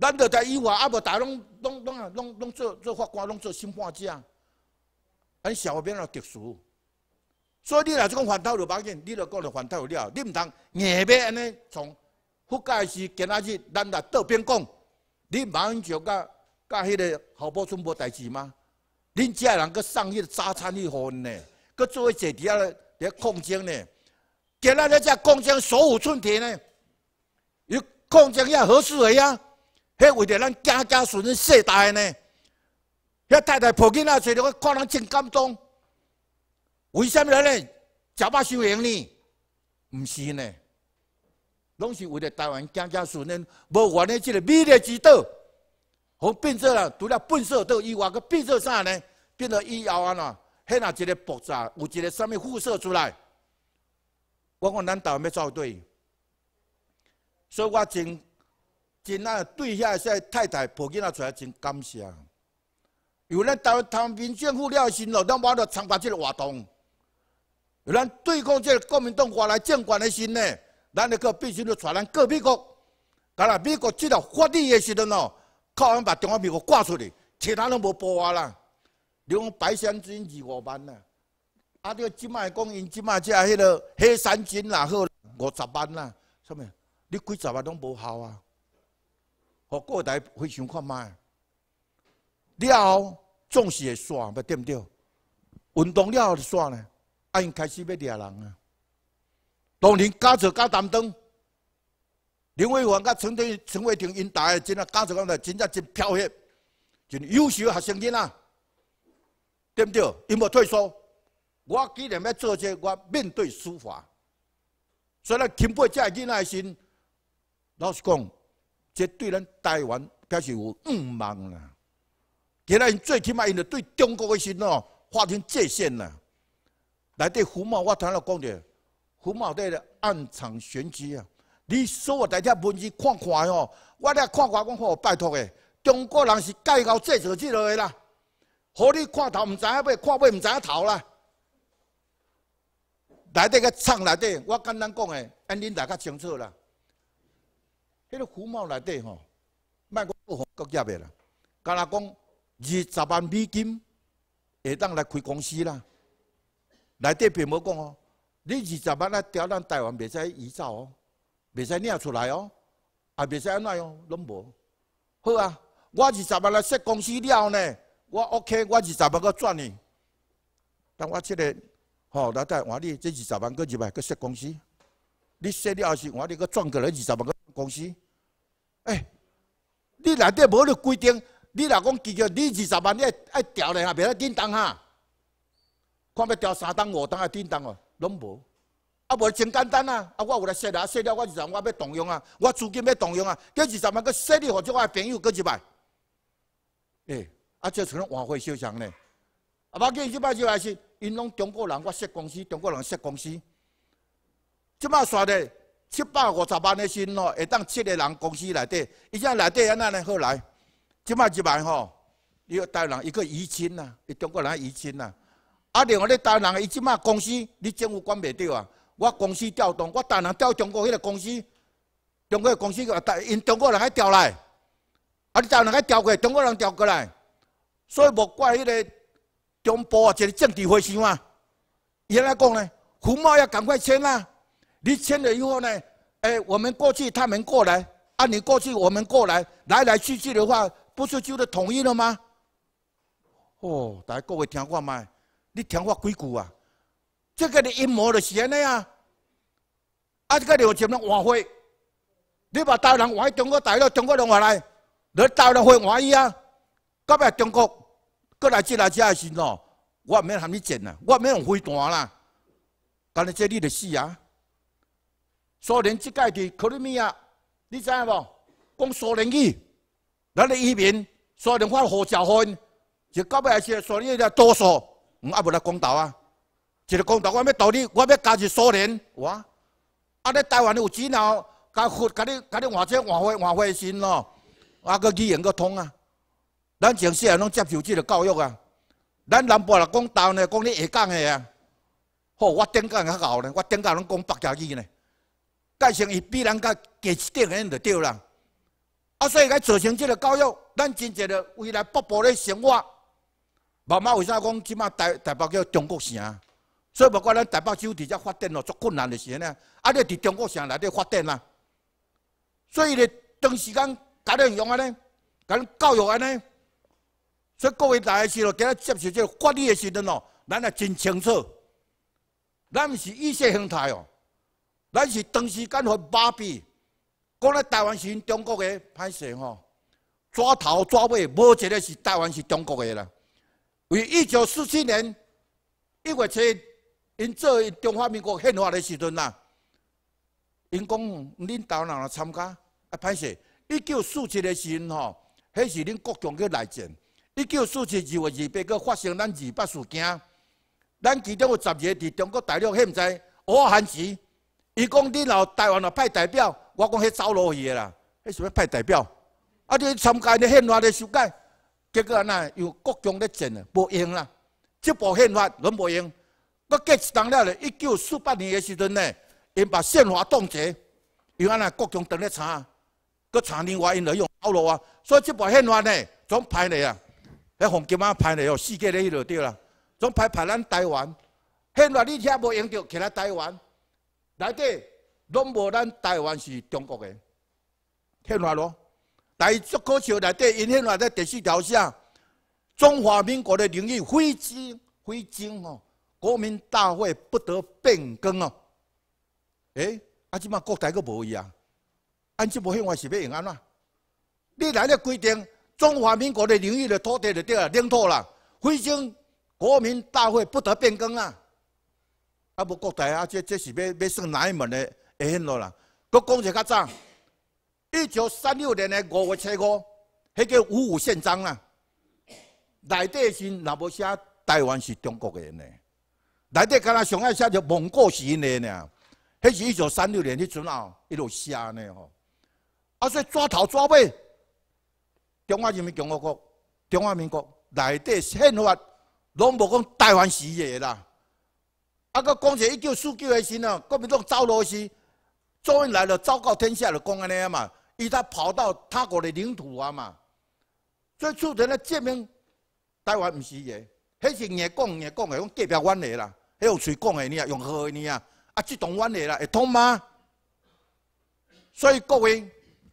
咱就待伊话，阿无大拢拢拢拢拢做做法官，拢做审判长，咱社会变了特殊。所以你若即讲反套路环紧，你就讲了反套路了，你毋通硬要安尼从。不介是今仔日咱来这边讲，你马上甲甲迄个后伯村无代志吗？恁家人去送迄个沙场去混呢？去做一坐地下咧矿井呢？今仔日只矿井手舞春提呢？伊有矿井也好事啊？迄为着咱家家顺顺世代呢？遐太太抱囡仔坐，我看人真感动。为什么咧？食饱受赢呢？唔是呢？拢是为了台湾更加纯正，无完的这个美丽之岛，好变做了。除了本色岛，以外，个变做啥呢？变做以后啊呐，迄啊一个爆炸，有一个什么辐射出来？我看咱台湾要怎对？所以我真真啊对遐这太太抱囡仔出来真感谢。有咱台湾民选副了的心，有咱搞到参加这个活动，有咱对抗这国民党过来政权的心呢。咱那个必须都传咱各美国，干啦！美国只要发力一时阵喏，靠我们把中华民国挂出去，其他都无办法啦。你讲白香精二五万呐，啊！这即卖讲，因即卖只迄个黑山精也好五十万啦，啥物？你几十万拢无效啊！我过台非常看唛，了总是会耍，对不对？运动了就耍呢，啊，因开始要掠人啊。当年家属教担当，林伟芳、甲陈天、陈伟婷因大个真啊，家属讲个真啊真飘逸，真优秀学生囡仔，对不对？因无退缩，我既然要做者，我面对司法。所以虽然经囡仔的心，老实讲，这对咱台湾，该是有不望啦。仔因最起码，因就对中国的心哦，划清界限啦。来对胡嘛，我同他讲咧。胡某德的暗藏玄机啊！你所有大条文字看看哦，我咧看看讲好，拜托诶，中国人是介这做这落的啦。好，你看头毋知影尾，看尾毋知影头啦。内底个厂内底，我简单讲诶，安尼大家清楚啦。迄个胡某内底吼，卖过各国家业啦。甲咱讲二十万美金，会当来开公司啦。内底并无讲哦。你二十万来调，咱台湾袂使移走哦，袂使领出来哦，也袂使安奈哦，拢无。好啊，我二十万来设公司了呢，我 OK，我二十万搁转呢。但我这个，好，那再话你，这二十万搁入来搁设公司，你说你是，我你搁转过来二十万搁公司。哎，你内底无个规定，你若讲记住，你二十万你爱爱调咧，也袂使叮动哈。看要调三档五档啊，叮动哦。拢无，啊无真简单啊！啊，我有来说啊，说了我就怎样？我要动用啊，我资金要动用啊，叫是十万，叫说你，福即我的朋友，叫一摆。哎，啊，这成了外汇市场呢。啊，我叫伊即摆就来是，因拢中国人，我设公司，中国人设公司。即摆刷咧七百五十万的薪咯，会当设个人公司内底，伊在内底安安嘞好来。即摆一摆吼，伊个带人一个移金呐，伊中国人移金呐。啊，另外咧，大陆伊即卖公司，你政府管袂着啊！我公司调动，我大陆调中国迄个公司，中国公司啊，台因中国人喺调来，啊，你台湾人调过来，中国人调过来，所以无怪迄个中部一个政治灰尘嘛。原来讲咧，胡茂要赶快签啦！你签了以后呢，哎，我们过去，他们过来，啊，你过去，我们过来，来来去去的话，不是就得统一了吗？哦，大家各位听过麦。你听我几句啊？这个的阴谋就是安尼啊！啊，这个两千换会，你把大陆换在中国大陆，中国人换来，你大陆会满意啊？到尾中国过来接来接的时喏，我唔免喊你战啦，我唔免用飞弹啦，咁你这你就死啊！苏联这届的克里米亚，你知无？讲苏联语，咱的移民，苏联发好食饭，就到尾系苏联的多数。唔，阿无来讲道啊！一个讲道，我要道理，我要加入苏联，我啊，咧台湾有钱了，甲付甲你甲你换钱换换换换钱咯，啊，个语言个通啊！咱从细界拢接受即个教育啊！咱南部来讲道呢，讲你会讲个啊，好，我顶个较牛呢，我顶个拢讲北京语呢，改成伊比人家几诶，个就对啦。啊，所以个造成即个教育，咱真正个未来步步咧生活。妈妈，为啥讲即卖台台北叫中国城？所以不管咱台北有伫遮发展咯，足困难的是呢。啊，你伫中国城内底发展啦，所以咧长时间甲良用安尼，甲讲教育安尼，所以各位大下士哦，今日接受这法律的时阵哦，咱也真清楚，咱毋是意识形态哦，咱是长时间互麻痹，讲咧台湾是中国的，歹势吼，抓头抓尾，无一个是台湾是中国的啦。为一九四七年一月七因做中华民国宪法的时阵呐，因讲恁大人来参加，啊，歹势！一九四七的时阵吼，迄是恁国共的内战。一九四七二月二八，阁发生咱二八事件，咱其中有十日伫中国大陆，迄不知，我含时，伊讲恁老台湾若派代表，我讲迄走路去个啦，迄是要派代表？啊，你参加恁宪法的修改？结果，那又国共在啊，无用啦。这部宪法拢无用，我过一当了咧，一九四八年的时候呢，因把宪法冻结，又安那国共在咧吵，搁长年外因利用套路啊。所以这部宪法呢，总拍咧啊，迄红金啊拍咧哦，世界在那对啦，总拍拍咱台湾。宪法你遐无用着，起来台湾，内底拢无咱台湾是中国诶，宪法咯。来最高潮》内底，引线话在第四条下，中华民国的领域，非经非经哦，国民大会不得变更哦。诶，啊，即嘛国台阁无伊啊？按即部宪法是要用安怎？你来咧规定中华民国的领域的土地就对啦，领土啦，非经国民大会不得变更啊。啊无国台啊，这这是要要算哪一门的下限咯啦？阁讲者较早。一九三六年的五月七号，迄个五五宪章啊，内底是那无写台湾是中国的呢？内底敢若上爱写就蒙古是呢？迄是一九三六年迄阵啊，一路写呢吼。啊，所以抓头抓尾，中华人民共和国、中华民国内底宪法拢无讲台湾是伊的啦。啊，搁讲起一九四九的时阵国民党招罗是，周恩来就昭告天下就讲安尼嘛。伊才跑到他国的领土啊嘛，所以促成了证明台湾不是的，迄是硬讲硬讲的，讲隔壁湾的啦，迄有谁讲的呢啊？用的呢啊？啊，自动湾的啦，会通吗？所以各位，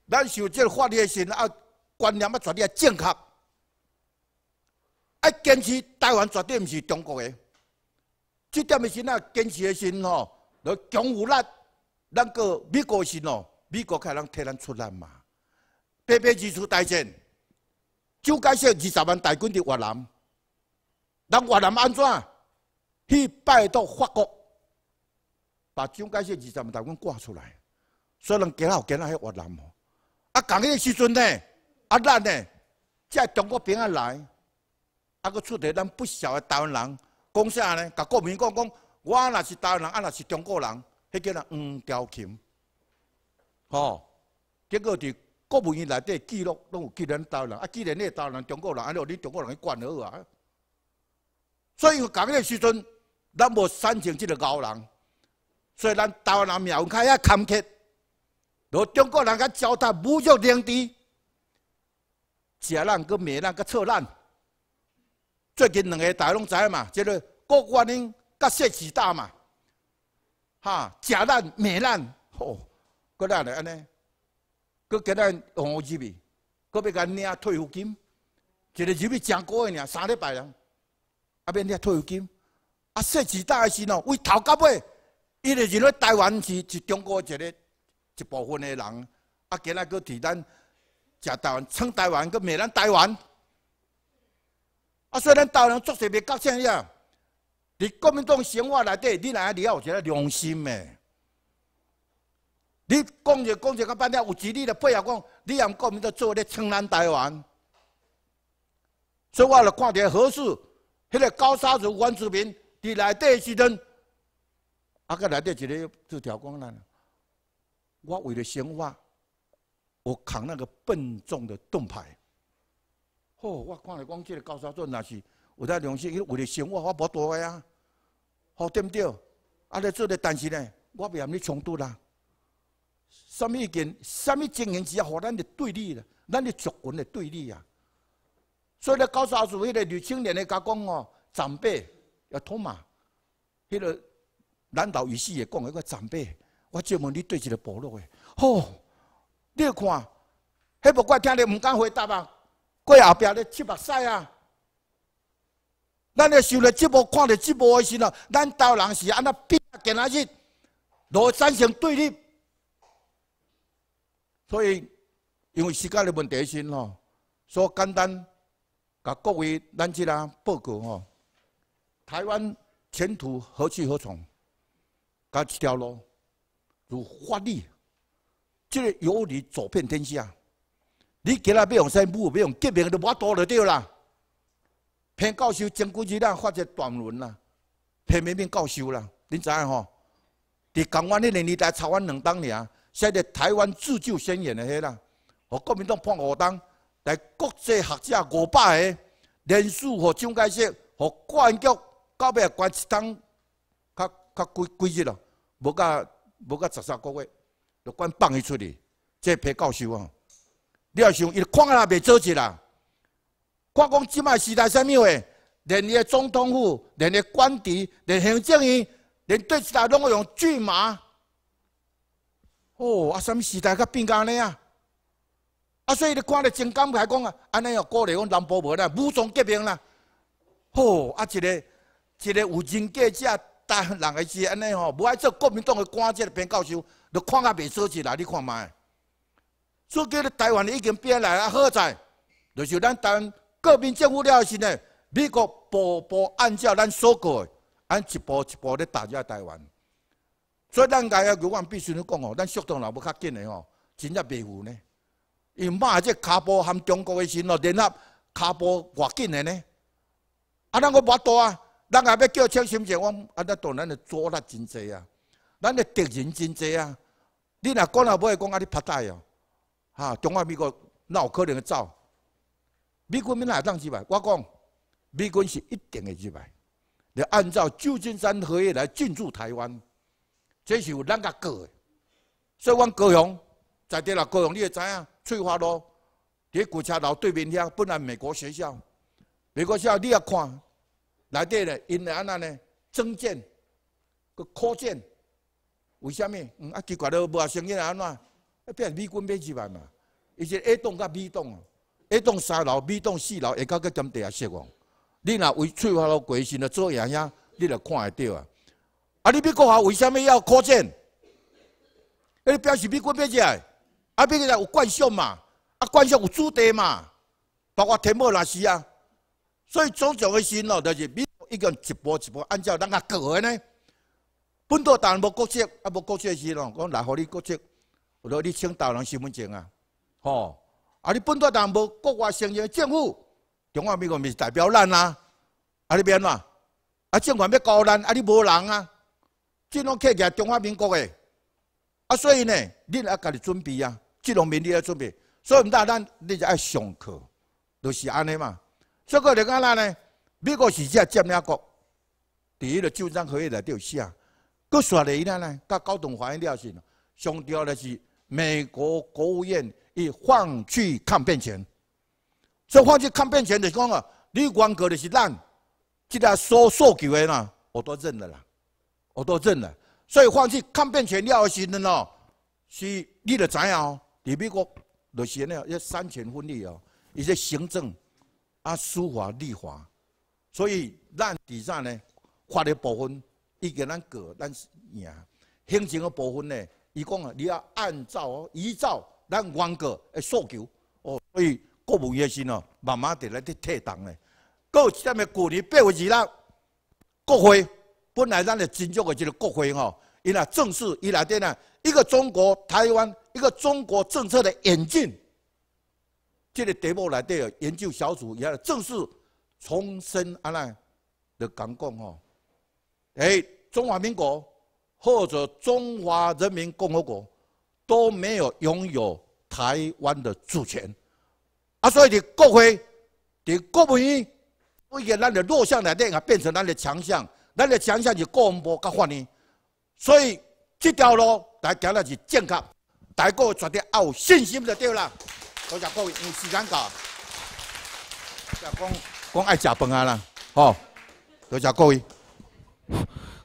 咱受这法律的信，啊，观念要绝对正确，啊，坚持台湾绝对不是中国的，这点的信啊，坚持的信吼，要强有力，咱个国的信哦。美国开人替咱出来嘛？八偏二次大战，蒋介石二十万大军伫越南，咱越南安怎？去拜托法国，把蒋介石二十万大军挂出来，所以人今后今后喺越南吼。啊，讲个时阵呢，啊咱呢，即中国兵啊来，啊佫出个咱不少诶台湾人，讲啥呢？甲国民讲讲，我若是台湾人，啊若是中国人，迄叫人黄条琴。吼，结果伫国务院内底记录，拢有纪念台湾人，啊，纪念你台湾人，中国人，安尼，哦，你中国人去管好啊。所以讲个时阵，咱无煽情，即个老人。以咱台湾人运较遐坎坷，罗中国人甲交代，无弱良敌。食人阁灭人，阁错难，最近两个大拢知嘛？即个国安英甲涉及大嘛？哈，食难灭难吼。搁难嘞，安尼，佮咱红日去，搁要个领退休金，一个日币真个呢，三礼拜啊，阿免领退休金，啊，说实大个事咯，为头甲尾，伊就认为台湾是是中国一个一部分的人，啊今咱搁替咱，食台湾，称台湾，搁骂咱台湾，啊，以咱台湾做事袂够正呀，伫国民党生活内底，你来你要有个良心诶。你讲着讲着，个半点有事，你的配合讲，你也唔讲，你就做咧。全南台湾，所以我咧看起合事，迄个高沙族原住民伫内底时阵，啊，佮内底一个做条光缆。我为了生活，我扛那个笨重的盾牌。吼，我看了光这高沙族，也是有在良心，因为了生活我无多个啊。好对不对？啊，咧做咧，但是呢，我袂嫌你冲突啦。什么意见？什么精神是要和咱的对立咧？咱的族群的对立啊。所以咧，告诉阿组迄个女青年咧，甲讲哦，长辈要托马，迄个难道以前也讲一个长辈？我专问你对一个部落诶，吼！你看，迄个莫怪，听你唔敢回答啊，过后壁咧，七目屎啊！咱咧受咧直播，看着直播诶时候，咱大人是安怎变今仔日，罗三省对立？所以，因为时间的问题，先吼，所简单，甲各位咱即个报告吼，台湾前途何去何从？甲一条路，如法律，即个有你走遍天下。你其他要用生武，要用革命，你我多就对啦。偏教授前几日亮发只短文啦，偏民变教授啦，您知影吼？伫港湾个年代，炒完两档尔。写《台湾自救宣言》的个啦，和国民党判五档，但国际学者五百个，连数和蒋介石和安局到尾关一党较较几几日咯，无甲无甲十三个月，就关放伊出去。这批教授啊，你要想，伊旷也袂做一啦。我讲今麦时代啥物话，连个总统府，连个官邸，连行政院，连对其他拢要用巨马。哦，啊，什么时代甲变个安尼啊？啊，所以你看到真感慨讲啊，安尼哦，过来讲南部无啦，武装革命啦，吼，啊一个一个有人格者，但人个是安尼吼，无爱做国民党个官的编教授，你看个袂错去啦？你看麦？所以讲，台湾已经变来啊，好在，就是咱当国民政府了时呢，美国步步按照咱所过，按一步一步咧打压台湾。所以咱家要，我必须讲哦，咱速度若要较紧的哦，真正袂赴呢？因骂这卡波含中国的钱咯，联合卡波偌紧的呢？啊，咱个巴大啊！咱阿要叫超心情，我啊，咱当然的阻力真济啊，咱的敌人真济啊！你若讲阿无讲啊，你拍大哦，哈，中华美国有可能走，美国明哪当入来？我讲，美军是一定会入来，你按照旧金山合约来进驻台湾。这是有咱个过，所以阮高雄在地啦。高雄，你会知影翠华路伫古车楼对面遐，本来美国学校，美国学校你也看内底咧因是安那呢？增建个扩建，为什物嗯，啊奇怪了，无生意啊安怎？啊变成美军变去万嘛？伊是 A 栋甲 B 栋，A 栋三楼，B 栋四楼，下高个金地下失望。你若为翠华路过身来做爷爷，你著看会到啊。啊，你美国佬为虾米要扩建？啊，你表示美国要示啊，阿表示有惯性嘛，啊，惯性有主题嘛，包括天博那是啊。所以种种的心哦，就是美国已经一步一步按照咱样过个呢？本土党无国籍，啊无国籍的时哦，讲来互你国籍，我叫你请大人身份证啊，吼！啊你本土党无国外承认政府，中华民国毋是代表咱啊，啊你变呐？啊政府要搞咱，啊你无人啊？这种客家中华民国的，啊，所以呢，你要家己准备啊，这种民你要准备。所以，唔但咱，你就爱上课，就是安尼嘛。这个你看啦呢，美国是只占领国，第一个旧章可以来掉写，佫说伊呢呢，佮高等法院了是，上吊的是美国国务院以放弃抗辩权。说放弃抗辩权就是讲啊，你原告的是咱，即个所诉求的啦，我都认了啦。好多证了。所以放弃抗辩权利的喏，是你得知哦。伫别个就是呢，要产权分离哦，一些行政啊、司法、立法，所以咱底下呢，法律部分伊给人过，咱赢，行政的部分呢，伊讲啊，你要按照依照咱原告的诉求哦，所以国务院一心哦，慢慢在来去退档嘞。一点的去年百分之六，国会。本来咱的拯救的就是国徽吼，因啊正式伊来滴呢，一个中国台湾一个中国政策的演进，这个题目内底研究小组也正式重申安奈的讲讲吼，哎，中华民国或者中华人民共和国都没有拥有台湾的主权，啊，所以你国徽，你国徽不给该让你弱项来电啊，变成咱的强项。咱咧想想就广播噶话呢，所以这条路台今日是正确，大家绝对要有信心就对啦。多谢各位，有时间搞。讲讲爱食饭啊啦。好，多谢各位。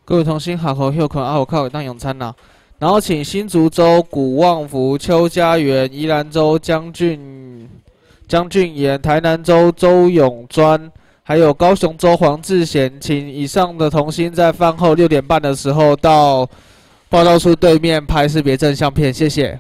各位同心好，好休空啊，我靠，当用餐啦。然后请新竹州古望福邱家园、宜兰州将军将军岩、台南州周永专。还有高雄州黄志贤，请以上的童星在饭后六点半的时候到报道处对面拍识别证相片，谢谢。